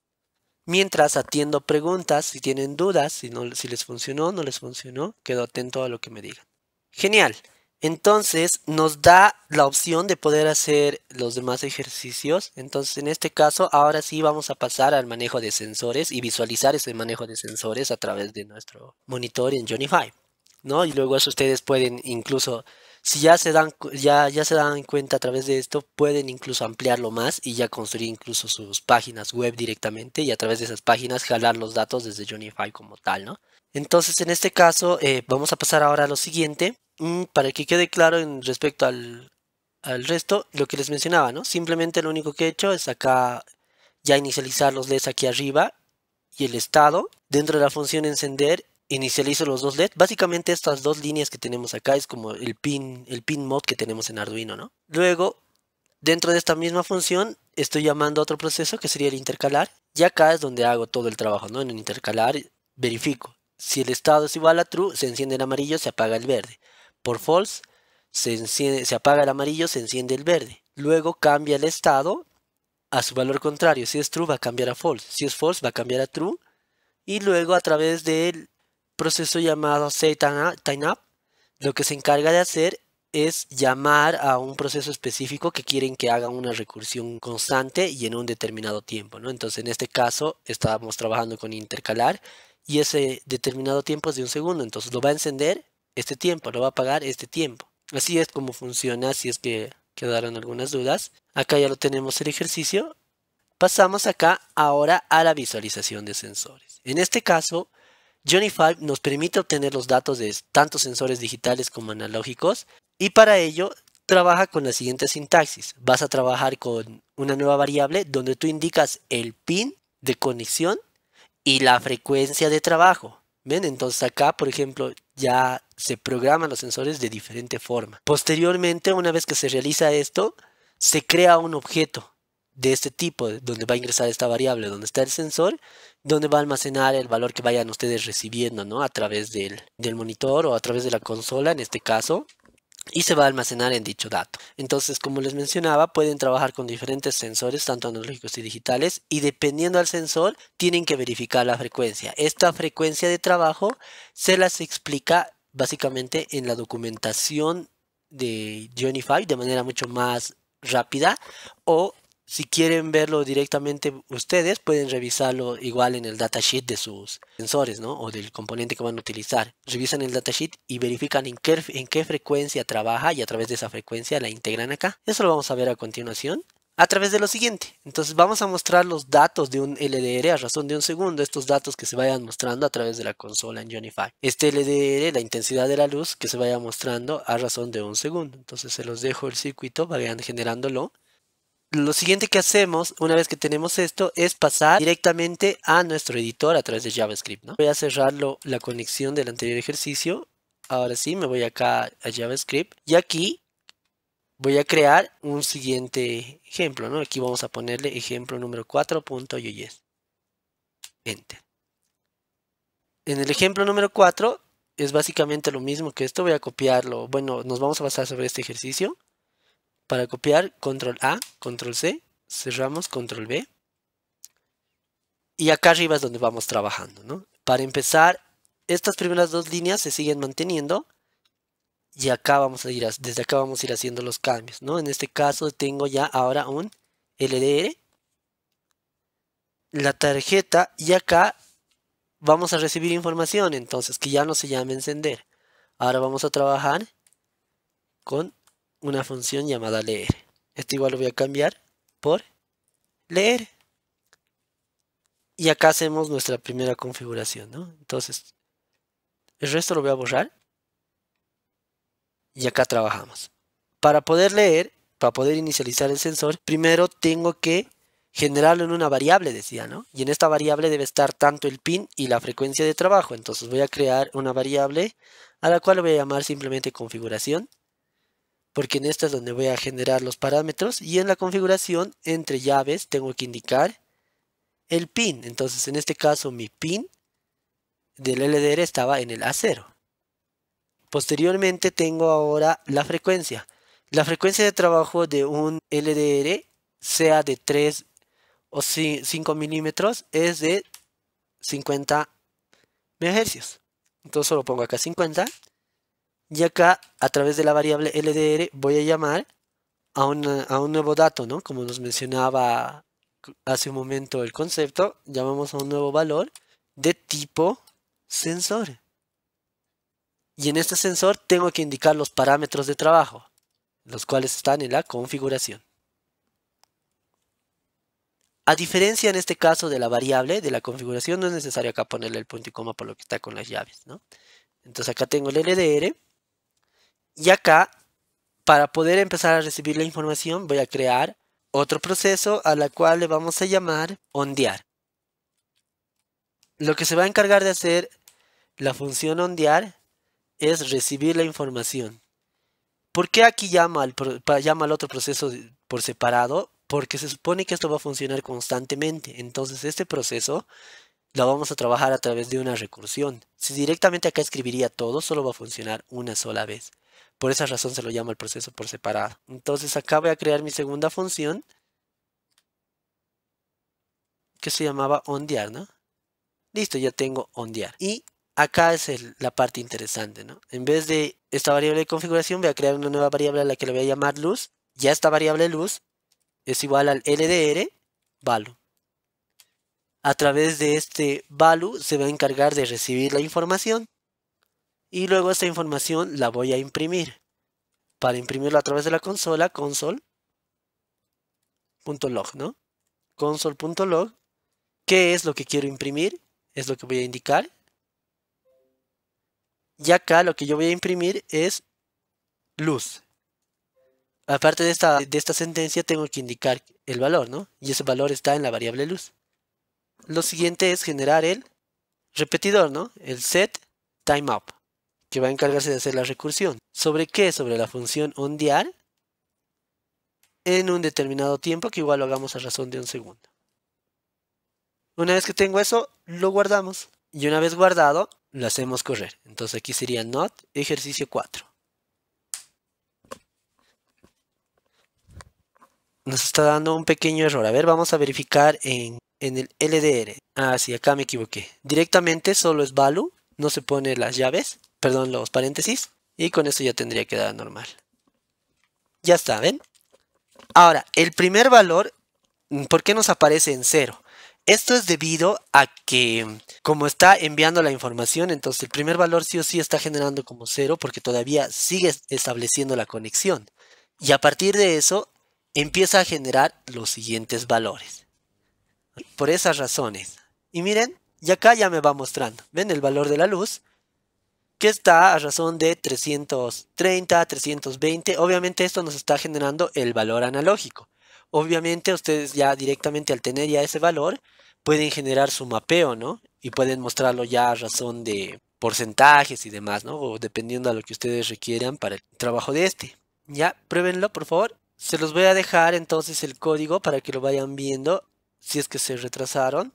Mientras atiendo preguntas, si tienen dudas, si, no, si les funcionó, no les funcionó, quedo atento a lo que me digan. Genial. Entonces nos da la opción de poder hacer los demás ejercicios. Entonces en este caso ahora sí vamos a pasar al manejo de sensores y visualizar ese manejo de sensores a través de nuestro monitor en Johnny ¿no? Y luego eso ustedes pueden incluso, si ya se, dan, ya, ya se dan cuenta a través de esto, pueden incluso ampliarlo más y ya construir incluso sus páginas web directamente y a través de esas páginas jalar los datos desde Johnny como tal. ¿no? Entonces en este caso eh, vamos a pasar ahora a lo siguiente Mm, para que quede claro en respecto al, resto, lo que les mencionaba, ¿no? Simplemente lo único que he hecho es acá ya inicializar los LEDs aquí arriba y el estado. Dentro de la función encender, inicializo los dos LEDs. Básicamente estas dos líneas que tenemos acá es como el pin, el pin mod que tenemos en Arduino, ¿no? Luego, dentro de esta misma función, estoy llamando a otro proceso que sería el intercalar. Y acá es donde hago todo el trabajo, ¿no? En el intercalar verifico. Si el estado es igual a true, se enciende el amarillo, se apaga el verde por false, se, enciende, se apaga el amarillo, se enciende el verde. Luego cambia el estado a su valor contrario. Si es true va a cambiar a false. Si es false va a cambiar a true. Y luego a través del proceso llamado Up. lo que se encarga de hacer es llamar a un proceso específico que quieren que haga una recursión constante y en un determinado tiempo. ¿no? Entonces en este caso estábamos trabajando con intercalar y ese determinado tiempo es de un segundo. Entonces lo va a encender este tiempo, lo va a pagar este tiempo. Así es como funciona, si es que quedaron algunas dudas. Acá ya lo tenemos el ejercicio. Pasamos acá ahora a la visualización de sensores. En este caso, Johnny Five nos permite obtener los datos de tanto sensores digitales como analógicos y para ello trabaja con la siguiente sintaxis. Vas a trabajar con una nueva variable donde tú indicas el pin de conexión y la frecuencia de trabajo. ¿Ven? Entonces acá, por ejemplo, ya se programan los sensores de diferente forma. Posteriormente, una vez que se realiza esto, se crea un objeto de este tipo, donde va a ingresar esta variable, donde está el sensor, donde va a almacenar el valor que vayan ustedes recibiendo, ¿no? A través del, del monitor o a través de la consola, en este caso, y se va a almacenar en dicho dato. Entonces, como les mencionaba, pueden trabajar con diferentes sensores, tanto analógicos y digitales, y dependiendo al sensor, tienen que verificar la frecuencia. Esta frecuencia de trabajo se las explica básicamente en la documentación de Unify de manera mucho más rápida o si quieren verlo directamente ustedes, pueden revisarlo igual en el datasheet de sus sensores o del componente que van a utilizar. Revisan el datasheet y verifican en qué, en qué frecuencia trabaja y a través de esa frecuencia la integran acá. Eso lo vamos a ver a continuación a través de lo siguiente. Entonces vamos a mostrar los datos de un LDR a razón de un segundo, estos datos que se vayan mostrando a través de la consola en Unify. Este LDR, la intensidad de la luz que se vaya mostrando a razón de un segundo. Entonces se los dejo el circuito, vayan generándolo lo siguiente que hacemos una vez que tenemos esto es pasar directamente a nuestro editor a través de JavaScript. Voy a cerrar la conexión del anterior ejercicio. Ahora sí, me voy acá a JavaScript y aquí voy a crear un siguiente ejemplo. Aquí vamos a ponerle ejemplo número 4.yes. Enter. En el ejemplo número 4 es básicamente lo mismo que esto. Voy a copiarlo. Bueno, nos vamos a basar sobre este ejercicio. Para copiar, control A, control C, cerramos, control B. Y acá arriba es donde vamos trabajando, ¿no? Para empezar, estas primeras dos líneas se siguen manteniendo y acá vamos a ir, desde acá vamos a ir haciendo los cambios, ¿no? En este caso tengo ya ahora un LDR, la tarjeta y acá vamos a recibir información, entonces que ya no se llama encender. Ahora vamos a trabajar con una función llamada leer. Esto igual lo voy a cambiar por leer. Y acá hacemos nuestra primera configuración, Entonces, el resto lo voy a borrar. Y acá trabajamos. Para poder leer, para poder inicializar el sensor, primero tengo que generarlo en una variable, decía, ¿no? Y en esta variable debe estar tanto el pin y la frecuencia de trabajo. Entonces voy a crear una variable a la cual voy a llamar simplemente configuración porque en esta es donde voy a generar los parámetros y en la configuración entre llaves tengo que indicar el pin. Entonces en este caso mi pin del LDR estaba en el A0. Posteriormente tengo ahora la frecuencia. La frecuencia de trabajo de un LDR, sea de 3 o 5 milímetros, es de 50 MHz. Entonces solo pongo acá 50 y acá, a través de la variable LDR, voy a llamar a, un nuevo dato, ¿no? Como nos mencionaba hace un momento el concepto, llamamos a un nuevo valor de tipo sensor. Y en este sensor tengo que indicar los parámetros de trabajo, los cuales están en la configuración. A diferencia en este caso de la variable, de la configuración, no es necesario acá ponerle el punto y coma por lo que está con las llaves, ¿no? Entonces acá tengo el LDR, y acá, para poder empezar a recibir la información, voy a crear otro proceso a la cual le vamos a llamar ondear. Lo que se va a encargar de hacer la función ondear es recibir la información. ¿Por qué aquí llama al, llama al otro proceso por separado? Porque se supone que esto va a funcionar constantemente. Entonces este proceso lo vamos a trabajar a través de una recursión. Si directamente acá escribiría todo, solo va a funcionar una sola vez. Por esa razón se lo llama el proceso por separado. Entonces acá voy a crear mi segunda función que se llamaba ondear, ¿no? Listo, ya tengo ondear. Y acá es la parte interesante, ¿no? En vez de esta variable de configuración voy a crear una nueva variable a la que le voy a llamar luz. Ya esta variable luz es igual al LDR value. A través de este value se va a encargar de recibir la información y luego esta información la voy a imprimir. Para imprimirla a través de la consola, console.log, ¿no? console.log, ¿qué es lo que quiero imprimir? Es lo que voy a indicar. Y acá lo que yo voy a imprimir es luz. Aparte de esta, de esta sentencia tengo que indicar el valor, ¿no? Y ese valor está en la variable luz. Lo siguiente es generar el repetidor, ¿no? El set timeout que va a encargarse de hacer la recursión. ¿Sobre qué? Sobre la función ondear en un determinado tiempo que igual lo hagamos a razón de un segundo. Una vez que tengo eso, lo guardamos. Y una vez guardado, lo hacemos correr. Entonces aquí sería not ejercicio 4. Nos está dando un pequeño error. A ver, vamos a verificar en, el LDR. Ah, sí, acá me equivoqué. Directamente solo es value, no se pone las llaves perdón, los paréntesis. Y con eso ya tendría que dar normal. Ya está, ¿ven? Ahora, el primer valor, mm, ¿por qué nos aparece en cero? Esto es debido a que como está enviando la información, entonces el primer valor sí o sí está generando como cero porque todavía sigue estableciendo la conexión. Y a partir de eso empieza a generar los siguientes valores. Por esas razones. Y miren, y acá ya me va mostrando. ¿Ven el valor de la luz? que está a razón de 330, 320. Obviamente esto nos está generando el valor analógico. Obviamente ustedes ya directamente al tener ya ese valor pueden generar su mapeo, ¿no? Y pueden mostrarlo ya a razón de porcentajes y demás, ¿no? O dependiendo a lo que ustedes requieran para el trabajo de este. Ya, pruébenlo, por favor. Se los voy a dejar entonces el código para que lo vayan viendo si es que se retrasaron.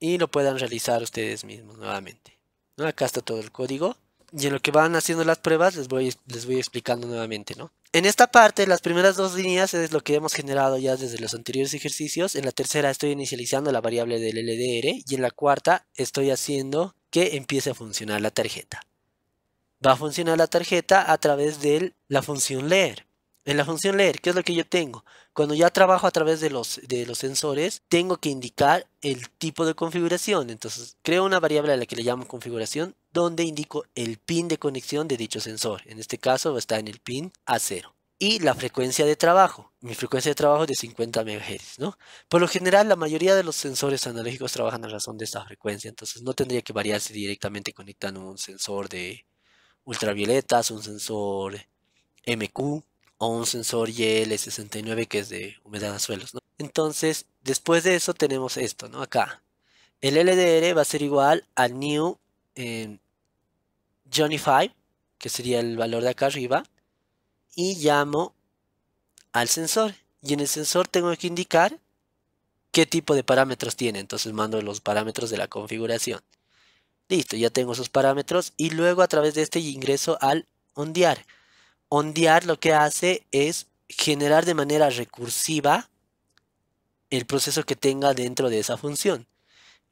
Y lo puedan realizar ustedes mismos nuevamente. Acá está todo el código. Y en lo que van haciendo las pruebas les voy, les voy explicando nuevamente, ¿no? En esta parte, las primeras dos líneas es lo que hemos generado ya desde los anteriores ejercicios. En la tercera estoy inicializando la variable del LDR y en la cuarta estoy haciendo que empiece a funcionar la tarjeta. Va a funcionar la tarjeta a través de la función leer. En la función leer, ¿qué es lo que yo tengo? Cuando ya trabajo a través de los, sensores, tengo que indicar el tipo de configuración. Entonces, creo una variable a la que le llamo configuración, donde indico el pin de conexión de dicho sensor. En este caso, está en el pin A0 y la frecuencia de trabajo. Mi frecuencia de trabajo es de 50 MHz, ¿no? Por lo general, la mayoría de los sensores analógicos trabajan a razón de esta frecuencia, entonces no tendría que variarse directamente conectando un sensor de ultravioletas, un sensor MQ, un sensor YL69 que es de humedad a suelos, Entonces, después de eso tenemos esto, ¿no? Acá. El LDR va a ser igual a new eh, Johnny 5, que sería el valor de acá arriba, y llamo al sensor. Y en el sensor tengo que indicar qué tipo de parámetros tiene. Entonces mando los parámetros de la configuración. Listo, ya tengo esos parámetros y luego a través de este ingreso al ondear. Ondear lo que hace es generar de manera recursiva el proceso que tenga dentro de esa función.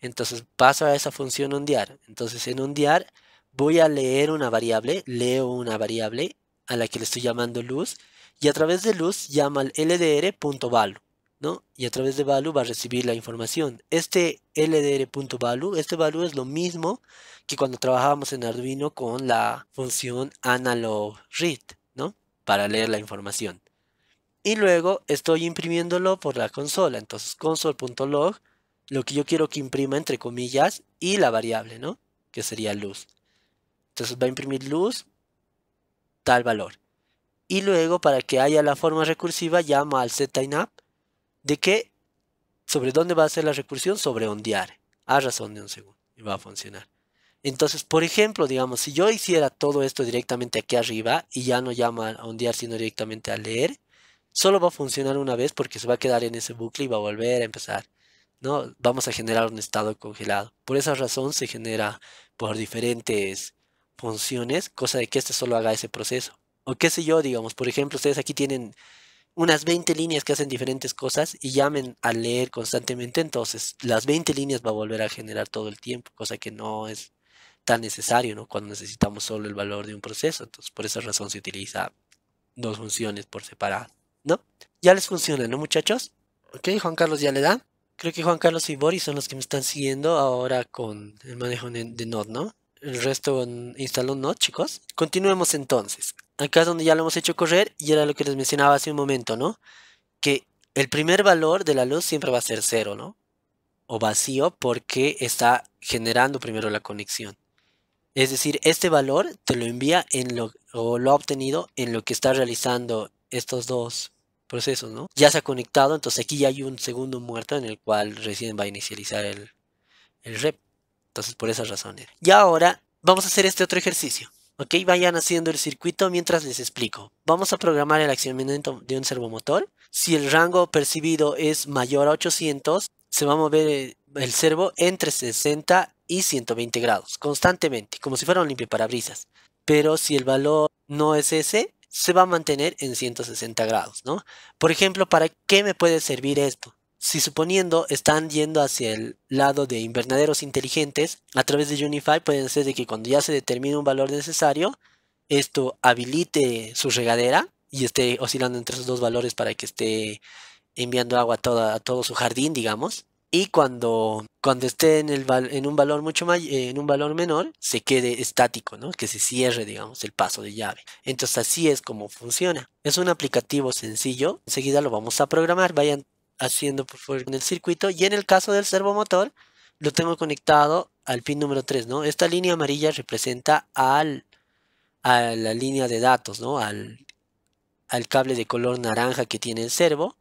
Entonces paso a esa función ondear. Entonces en ondear voy a leer una variable, leo una variable a la que le estoy llamando luz y a través de luz llama al ldr.value, ¿no? Y a través de value va a recibir la información. Este ldr.value, este value es lo mismo que cuando trabajábamos en Arduino con la función analog para leer la información. Y luego estoy imprimiéndolo por la consola, entonces console.log, lo que yo quiero que imprima entre comillas y la variable, ¿no? Que sería luz. Entonces va a imprimir luz, tal valor. Y luego para que haya la forma recursiva llama al up de que sobre dónde va a ser la recursión, sobre ondear, a razón de un segundo, y va a funcionar. Entonces, por ejemplo, digamos, si yo hiciera todo esto directamente aquí arriba y ya no llama a ondear, sino directamente a leer, solo va a funcionar una vez porque se va a quedar en ese bucle y va a volver a empezar. ¿no? Vamos a generar un estado congelado. Por esa razón se genera por diferentes funciones, cosa de que este solo haga ese proceso. O qué sé yo, digamos, por ejemplo, ustedes aquí tienen unas 20 líneas que hacen diferentes cosas y llamen a leer constantemente, entonces las 20 líneas va a volver a generar todo el tiempo, cosa que no es tan necesario, ¿no? Cuando necesitamos solo el valor de un proceso. Entonces, por esa razón se utiliza dos funciones por separado, ¿no? Ya les funciona, ¿no, muchachos? Ok, Juan Carlos ya le da. Creo que Juan Carlos y Boris son los que me están siguiendo ahora con el manejo de Node, ¿no? El resto instaló Node, chicos. Continuemos entonces. Acá es donde ya lo hemos hecho correr y era lo que les mencionaba hace un momento, ¿no? Que el primer valor de la luz siempre va a ser cero, ¿no? O vacío porque está generando primero la conexión. Es decir, este valor te lo envía en lo, o lo ha obtenido en lo que está realizando estos dos procesos, ¿no? Ya se ha conectado, entonces aquí ya hay un segundo muerto en el cual recién va a inicializar el, el rep. Entonces, por esas razones. Y ahora vamos a hacer este otro ejercicio. ¿ok? Vayan haciendo el circuito mientras les explico. Vamos a programar el accionamiento de un servomotor. Si el rango percibido es mayor a 800, se va a mover eh, el servo entre 60 y 120 grados constantemente, como si fuera un limpiaparabrisas. Pero si el valor no es ese, se va a mantener en 160 grados, ¿no? Por ejemplo, ¿para qué me puede servir esto? Si suponiendo están yendo hacia el lado de invernaderos inteligentes, a través de Unify pueden ser de que cuando ya se determine un valor necesario, esto habilite su regadera y esté oscilando entre esos dos valores para que esté enviando agua a, toda, a todo su jardín, digamos y cuando, cuando esté en, un valor mucho más, en un valor menor, se quede estático, ¿no? que se cierre, digamos, el paso de llave. Entonces así es como funciona. Es un aplicativo sencillo, enseguida lo vamos a programar, vayan haciendo por favor en el circuito y en el caso del servomotor lo tengo conectado al pin número 3, ¿no? Esta línea amarilla representa al, a la línea de datos, ¿no? Al, al cable de color naranja que tiene el servo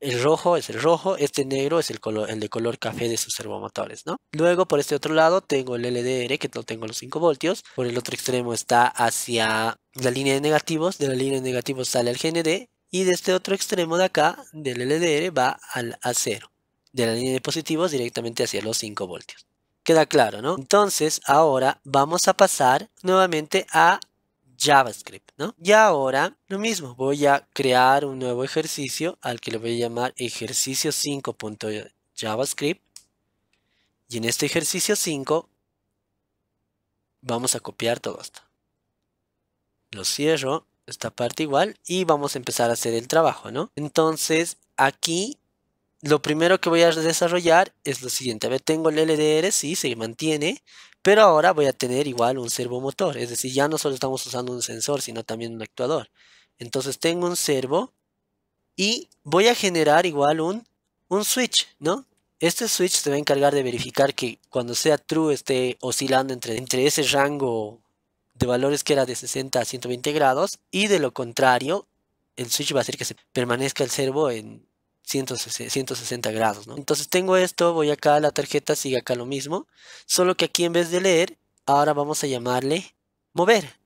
el rojo es el rojo, este negro es el, de color café de sus servomotores, ¿no? Luego por este otro lado tengo el LDR que no tengo los 5 voltios, por el otro extremo está hacia la línea de negativos, de la línea de negativos sale el GND y de este otro extremo de acá del LDR va al A0, de la línea de positivos directamente hacia los 5 voltios. Queda claro, ¿no? Entonces ahora vamos a pasar nuevamente a JavaScript, ¿no? Y ahora lo mismo, voy a crear un nuevo ejercicio al que le voy a llamar ejercicio 5.javascript. Y en este ejercicio 5 vamos a copiar todo esto. Lo cierro, esta parte igual, y vamos a empezar a hacer el trabajo, ¿no? Entonces, aquí lo primero que voy a desarrollar es lo siguiente. A ver, tengo el LDR, sí, se mantiene, pero ahora voy a tener igual un servomotor, es decir, ya no solo estamos usando un sensor, sino también un actuador. Entonces tengo un servo y voy a generar igual un, un switch, ¿no? Este switch se va a encargar de verificar que cuando sea true esté oscilando entre, entre ese rango de valores que era de 60 a 120 grados y de lo contrario el switch va a hacer que se permanezca el servo en, 160 grados, Entonces tengo esto, voy acá a la tarjeta, sigue acá lo mismo, solo que aquí en vez de leer, ahora vamos a llamarle mover,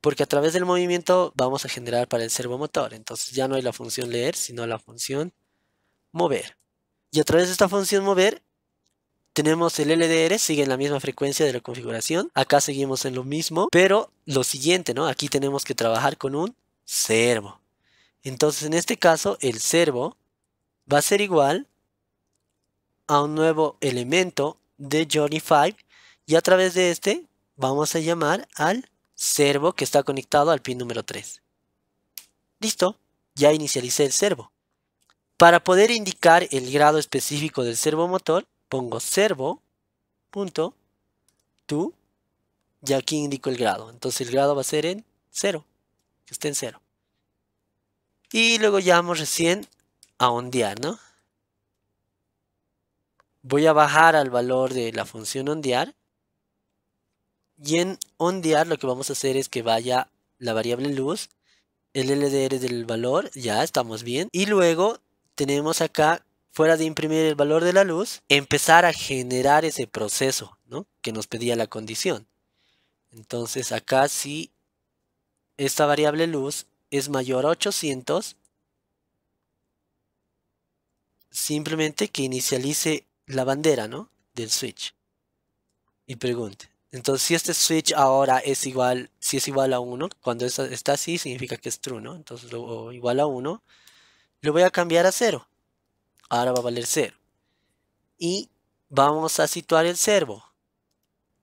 porque a través del movimiento vamos a generar para el servomotor, entonces ya no hay la función leer, sino la función mover. Y a través de esta función mover, tenemos el LDR, sigue en la misma frecuencia de la configuración, acá seguimos en lo mismo, pero lo siguiente, ¿no? Aquí tenemos que trabajar con un servo. Entonces en este caso el servo va a ser igual a un nuevo elemento de Johnny 5 y a través de este vamos a llamar al servo que está conectado al pin número 3. Listo, ya inicialicé el servo. Para poder indicar el grado específico del servo motor pongo servo punto y aquí indico el grado. Entonces el grado va a ser en 0, que esté en 0. Y luego llamamos recién a ondear, ¿no? Voy a bajar al valor de la función ondear. Y en ondear lo que vamos a hacer es que vaya la variable luz, el LDR del valor, ya estamos bien. Y luego tenemos acá, fuera de imprimir el valor de la luz, empezar a generar ese proceso ¿no? que nos pedía la condición. Entonces acá si esta variable luz es mayor a 800, simplemente que inicialice la bandera, ¿no? Del switch. Y pregunte. Entonces, si este switch ahora es igual, si es igual a 1, cuando está así, significa que es true, ¿no? Entonces, lo, igual a 1, lo voy a cambiar a 0. Ahora va a valer 0. Y vamos a situar el servo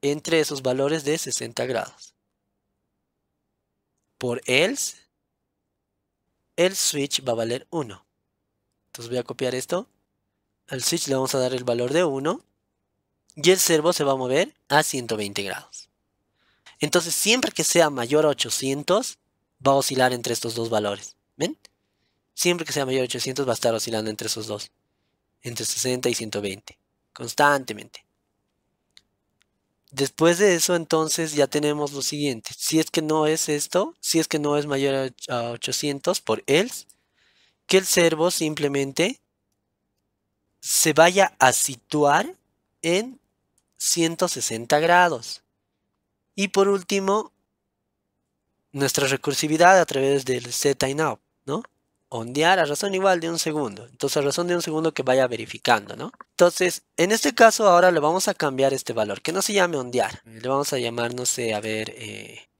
entre esos valores de 60 grados. Por else, el switch va a valer 1. Entonces voy a copiar esto. Al switch le vamos a dar el valor de 1. Y el servo se va a mover a 120 grados. Entonces siempre que sea mayor a 800 va a oscilar entre estos dos valores. ¿Ven? Siempre que sea mayor a 800 va a estar oscilando entre esos dos. Entre 60 y 120. Constantemente. Después de eso entonces ya tenemos lo siguiente. Si es que no es esto, si es que no es mayor a 800 por else, que el servo simplemente se vaya a situar en 160 grados. Y por último, nuestra recursividad a través del set ¿no? Ondear a razón igual de un segundo. Entonces, a razón de un segundo que vaya verificando, ¿no? Entonces, en este caso ahora le vamos a cambiar este valor, que no se llame ondear. Le vamos a llamar, no sé, a ver,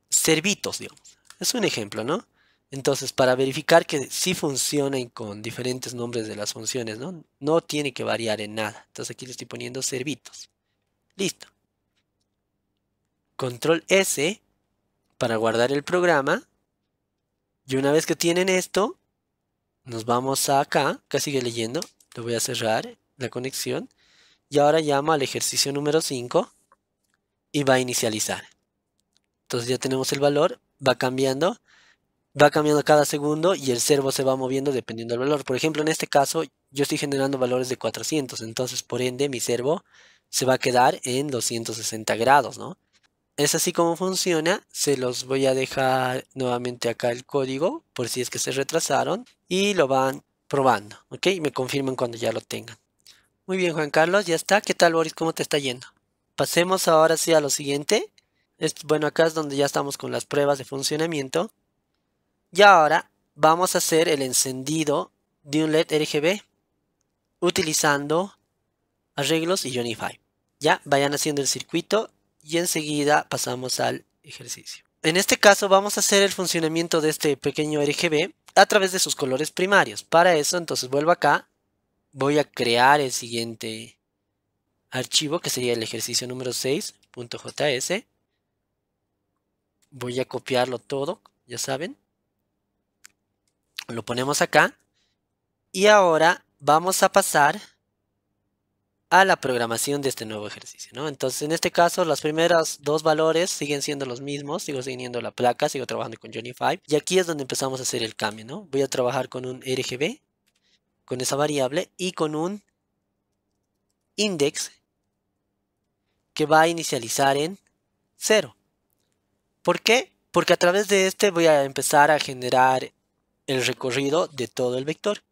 servitos, eh, digamos. Es un ejemplo, ¿no? Entonces, para verificar que sí funcionen con diferentes nombres de las funciones, ¿no? tiene que variar en nada. Entonces aquí le estoy poniendo servitos. Listo. Control S para guardar el programa. Y una vez que tienen esto, nos vamos a acá, acá sigue leyendo, lo voy a cerrar la conexión. Y ahora llamo al ejercicio número 5 y va a inicializar. Entonces ya tenemos el valor, va cambiando va cambiando cada segundo y el servo se va moviendo dependiendo del valor. Por ejemplo, en este caso yo estoy generando valores de 400, entonces por ende mi servo se va a quedar en 260 grados, ¿no? Es así como funciona, se los voy a dejar nuevamente acá el código por si es que se retrasaron y lo van probando, ¿ok? Me confirman cuando ya lo tengan. Muy bien Juan Carlos, ya está. ¿Qué tal Boris? ¿Cómo te está yendo? Pasemos ahora sí a lo siguiente. bueno, acá es donde ya estamos con las pruebas de funcionamiento. Y ahora vamos a hacer el encendido de un LED RGB utilizando arreglos y Unify. Ya vayan haciendo el circuito y enseguida pasamos al ejercicio. En este caso vamos a hacer el funcionamiento de este pequeño RGB a través de sus colores primarios. Para eso entonces vuelvo acá, voy a crear el siguiente archivo que sería el ejercicio número 6.js. Voy a copiarlo todo, ya saben, lo ponemos acá. Y ahora vamos a pasar a la programación de este nuevo ejercicio, Entonces, en este caso, los primeros dos valores siguen siendo los mismos, sigo siguiendo la placa, sigo trabajando con Johnny 5, y aquí es donde empezamos a hacer el cambio, ¿no? Voy a trabajar con un RGB, con esa variable, y con un index que va a inicializar en 0. ¿Por qué? Porque a través de este voy a empezar a generar el recorrido de todo el vector.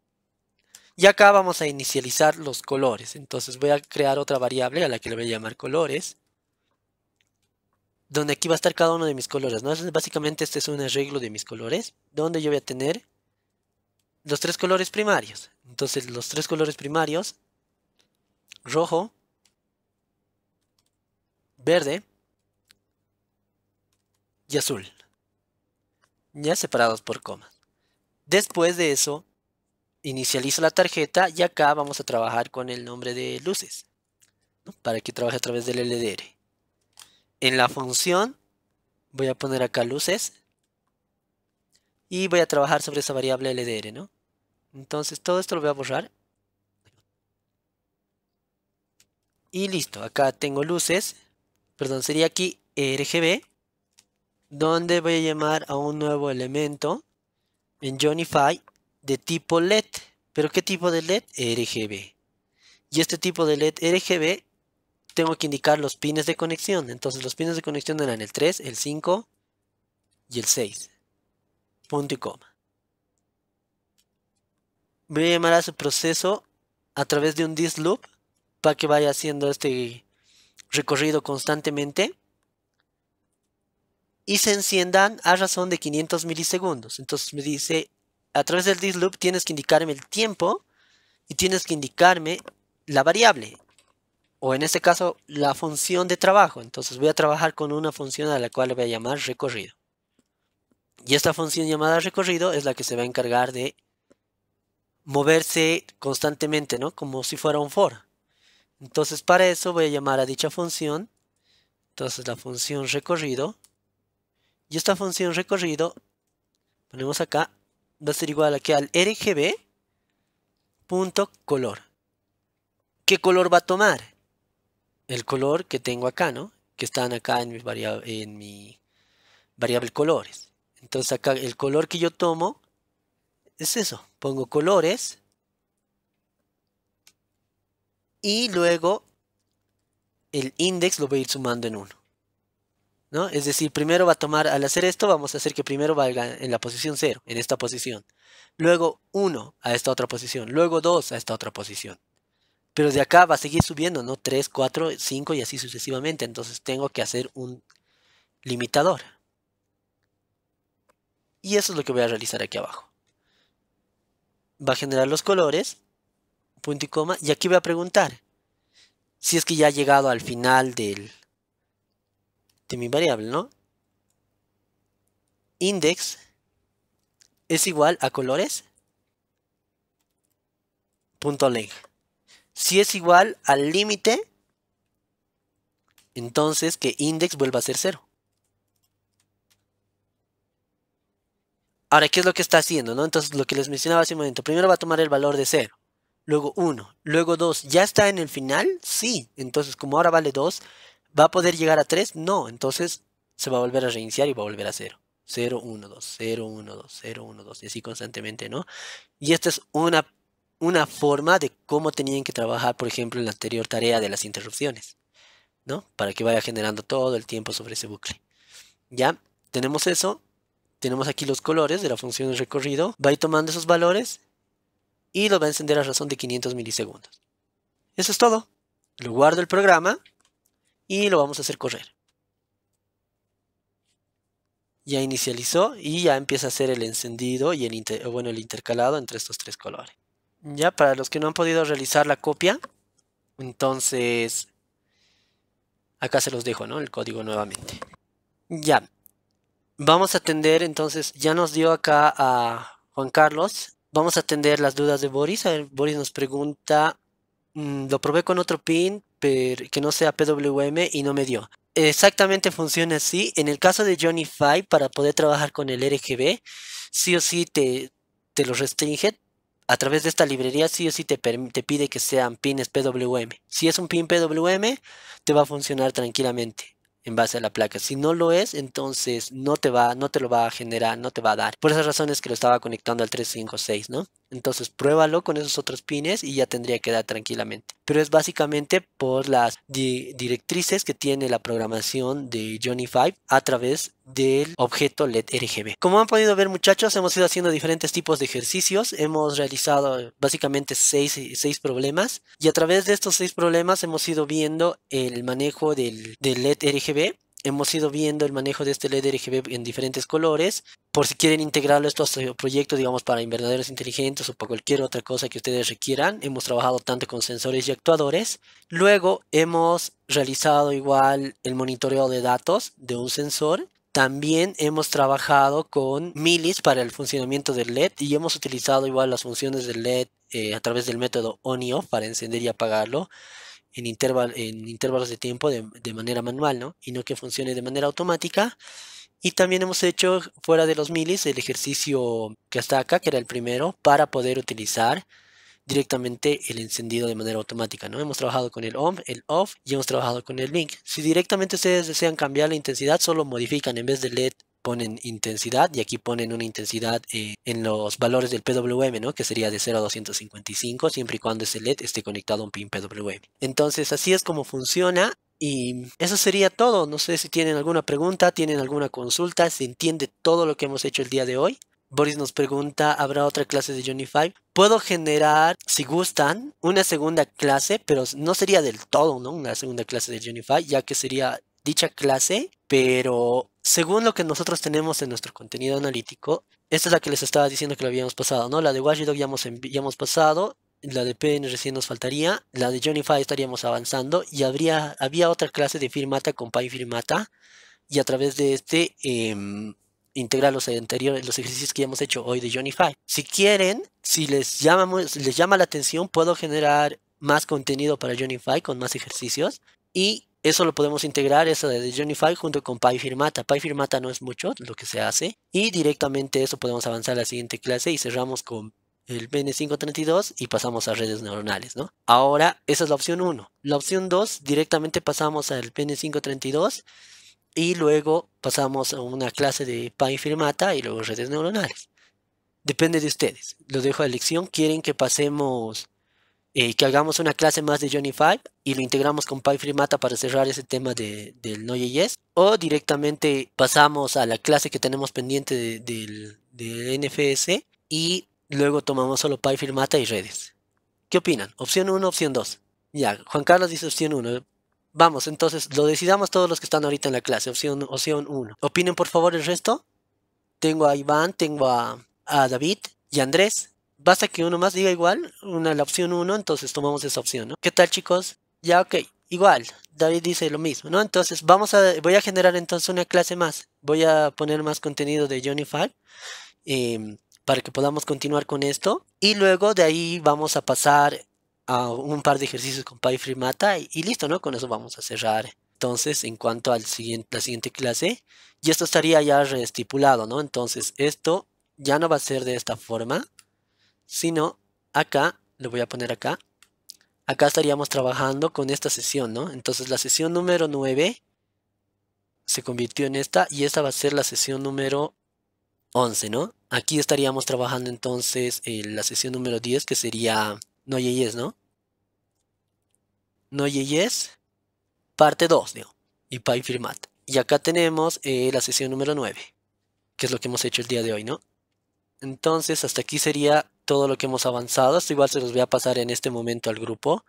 Y acá vamos a inicializar los colores. Entonces voy a crear otra variable a la que le voy a llamar colores. Donde aquí va a estar cada uno de mis colores. ¿no? básicamente este es un arreglo de mis colores. Donde yo voy a tener los tres colores primarios. Entonces los tres colores primarios. Rojo. Verde. Y azul. Ya separados por comas. Después de eso, inicializo la tarjeta y acá vamos a trabajar con el nombre de luces. Para que trabaje a través del LDR. En la función voy a poner acá luces. Y voy a trabajar sobre esa variable LDR, ¿no? Entonces todo esto lo voy a borrar. Y listo, acá tengo luces. Perdón, sería aquí RGB. Donde voy a llamar a un nuevo elemento en Johnify de tipo LED. ¿Pero qué tipo de LED? RGB. Y este tipo de LED RGB tengo que indicar los pines de conexión. Entonces los pines de conexión eran el 3, el 5 y el 6. Punto y coma. Voy a llamar a su proceso a través de un Disloop loop para que vaya haciendo este recorrido constantemente y se enciendan a razón de 500 milisegundos. Entonces me dice, a través del this loop tienes que indicarme el tiempo y tienes que indicarme la variable o en este caso la función de trabajo. Entonces voy a trabajar con una función a la cual voy a llamar recorrido. Y esta función llamada recorrido es la que se va a encargar de moverse constantemente, ¿no? Como si fuera un for. Entonces para eso voy a llamar a dicha función. Entonces la función recorrido y esta función recorrido, ponemos acá, va a ser igual aquí al rgb.color. ¿Qué color va a tomar? El color que tengo acá, ¿no? Que están acá en mi, variable, en mi variable colores. Entonces acá el color que yo tomo es eso. Pongo colores. Y luego el index lo voy a ir sumando en 1. Es decir, primero va a tomar, al hacer esto, vamos a hacer que primero valga en la posición 0, en esta posición. Luego 1 a esta otra posición, luego 2 a esta otra posición. Pero de acá va a seguir subiendo, ¿no? 3, 4, 5 y así sucesivamente. Entonces tengo que hacer un limitador. Y eso es lo que voy a realizar aquí abajo. Va a generar los colores, punto y coma, y aquí voy a preguntar si es que ya ha llegado al final del, de mi variable, ¿no? Index es igual a colores punto leg. Si es igual al límite, entonces que index vuelva a ser cero. Ahora, ¿qué es lo que está haciendo? No? Entonces, lo que les mencionaba hace un momento, primero va a tomar el valor de 0, luego 1, luego 2. ¿Ya está en el final? Sí. Entonces, como ahora vale 2, ¿Va a poder llegar a 3? No, entonces se va a volver a reiniciar y va a volver a 0. 0, 1, 2, 0, 1, 2, 0, 1, 2, y así constantemente, ¿no? Y esta es una, una forma de cómo tenían que trabajar, por ejemplo, en la anterior tarea de las interrupciones, ¿no? Para que vaya generando todo el tiempo sobre ese bucle. Ya, tenemos eso, tenemos aquí los colores de la función de recorrido, va a ir tomando esos valores y los va a encender a razón de 500 milisegundos. Eso es todo. Lo guardo el programa y lo vamos a hacer correr. Ya inicializó y ya empieza a hacer el encendido y el, eh, bueno, el intercalado entre estos tres colores. Ya para los que no han podido realizar la copia, entonces acá se los dejo, ¿no? El código nuevamente. Ya. Vamos a atender entonces, ya nos dio acá a Juan Carlos. Vamos a atender las dudas de Boris. Boris nos pregunta, mm, lo probé con otro pin, que no sea PWM y no me dio. Exactamente funciona así. En el caso de Johnny Five, para poder trabajar con el RGB, sí o sí te, te lo restringe. A través de esta librería sí o sí te, pide que sean pines PWM. Si es un pin PWM, te va a funcionar tranquilamente en base a la placa. Si no lo es, entonces no te va, no te lo va a generar, no te va a dar. Por esas razones que lo estaba conectando al 356, ¿no? Entonces pruébalo con esos otros pines y ya tendría que dar tranquilamente. Pero es básicamente por las directrices que tiene la programación de Johnny 5 a través del objeto LED RGB. Como han podido ver muchachos, hemos ido haciendo diferentes tipos de ejercicios. Hemos realizado básicamente seis, problemas y a través de estos seis problemas hemos ido viendo el manejo del, del LED RGB hemos ido viendo el manejo de este LED RGB en diferentes colores, por si quieren integrarlo esto a su eh, proyecto, digamos, para invernaderos inteligentes o para cualquier otra cosa que ustedes requieran. Hemos trabajado tanto con sensores y actuadores. Luego hemos realizado igual el monitoreo de datos de un sensor. También hemos trabajado con milis para el funcionamiento del LED y hemos utilizado igual las funciones del LED eh, a través del método ONIO para encender y apagarlo en, intervalos de tiempo de, manera manual, ¿no? Y no que funcione de manera automática. Y también hemos hecho fuera de los milis el ejercicio que está acá, que era el primero, para poder utilizar directamente el encendido de manera automática. ¿no? Hemos trabajado con el on, el off y hemos trabajado con el link. Si directamente ustedes desean cambiar la intensidad, solo modifican en vez de LED ponen intensidad y aquí ponen una intensidad eh, en los valores del PWM, ¿no? que sería de 0 a 255, siempre y cuando ese LED esté conectado a un pin PWM. Entonces así es como funciona. Y eso sería todo. No sé si tienen alguna pregunta, tienen alguna consulta, se entiende todo lo que hemos hecho el día de hoy. Boris nos pregunta, ¿habrá otra clase de Johnny Puedo generar, si gustan, una segunda clase, pero no sería del todo, ¿no? Una segunda clase de Johnny ya que sería dicha clase, pero según lo que nosotros tenemos en nuestro contenido analítico, esta es la que les estaba diciendo que lo habíamos pasado, ¿no? La de Watchdog ya hemos, hemos pasado, la de PN recién nos faltaría, la de Johnny estaríamos avanzando y habría, había otra clase de firmata con Firmata. y a través de este eh, integrar los anteriores, los ejercicios que ya hemos hecho hoy de Johnny Si quieren, si les, llamamos, les llama la atención, puedo generar más contenido para Johnny con más ejercicios y eso lo podemos integrar, eso de Johnify junto con PyFirmata. PyFirmata no es mucho lo que se hace. Y directamente eso podemos avanzar a la siguiente clase y cerramos con el pn 532 y pasamos a redes neuronales, ¿no? Ahora, esa es la opción 1. La opción 2, directamente pasamos al pn 532 y luego pasamos a una clase de PyFirmata y luego redes neuronales. Depende de ustedes. Lo dejo a elección. ¿Quieren que pasemos eh, que hagamos una clase más de Johnny Five y lo integramos con PyFirmata para cerrar ese tema de, del Yes. o directamente pasamos a la clase que tenemos pendiente del, NFS y luego tomamos solo PyFirmata y redes. ¿Qué opinan? Opción 1, opción 2. Ya, Juan Carlos dice opción 1. Vamos, entonces lo decidamos todos los que están ahorita en la clase, opción, opción 1. Opinen por favor el resto. Tengo a Iván, tengo a, a David y a Andrés. Basta que uno más diga igual, una la opción 1, entonces tomamos esa opción, ¿no? ¿Qué tal chicos? Ya, ok, igual, David dice lo mismo, ¿no? Entonces vamos a, voy a generar entonces una clase más, voy a poner más contenido de Johnny Fall, em, para que podamos continuar con esto y luego de ahí vamos a pasar a un par de ejercicios con PyFreeMata y, y listo, ¿no? Con eso vamos a cerrar entonces en cuanto a siguiente, la siguiente clase y esto estaría ya reestipulado, ¿no? Entonces esto ya no va a ser de esta forma, sino acá, le voy a poner acá, acá estaríamos trabajando con esta sesión, ¿no? Entonces la sesión número 9 se convirtió en esta y esta va a ser la sesión número 11, ¿no? Aquí estaríamos trabajando entonces eh, la sesión número 10 que sería no Yes, ¿no? No parte 2, digo, y PyFirmat. Y acá tenemos eh, la sesión número 9, que es lo que hemos hecho el día de hoy, ¿no? Entonces hasta aquí sería todo lo que hemos avanzado. Esto igual se los voy a pasar en este momento al grupo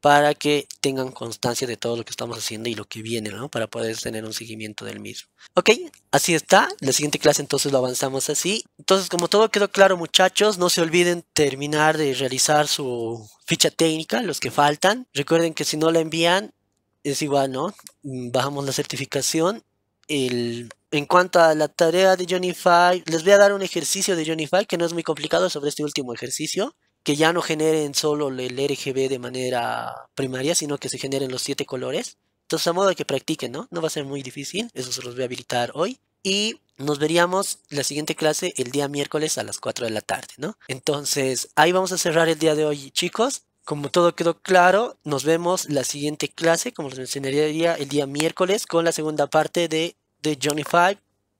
para que tengan constancia de todo lo que estamos haciendo y lo que viene, ¿no? Para poder tener un seguimiento del mismo. Ok, así está. La siguiente clase entonces lo avanzamos así. Entonces, como todo quedó claro, muchachos, no se olviden terminar de realizar su ficha técnica, los que faltan. Recuerden que si no la envían, es igual, ¿no? Bajamos la certificación en cuanto a la tarea de Johnny Five, les voy a dar un ejercicio de Johnny Five que no es muy complicado sobre este último ejercicio, que ya no generen solo el RGB de manera primaria, sino que se generen los siete colores. Entonces, a modo de que practiquen, ¿no? No va a ser muy difícil, eso se los voy a habilitar hoy. Y nos veríamos la siguiente clase el día miércoles a las 4 de la tarde, ¿no? Entonces, ahí vamos a cerrar el día de hoy, chicos. Como todo quedó claro, nos vemos la siguiente clase, como les mencionaría el día miércoles, con la segunda parte de de Johnny Five,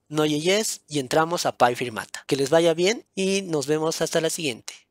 Noye Yes y entramos a Pyfirmata. Firmata. Que les vaya bien y nos vemos hasta la siguiente.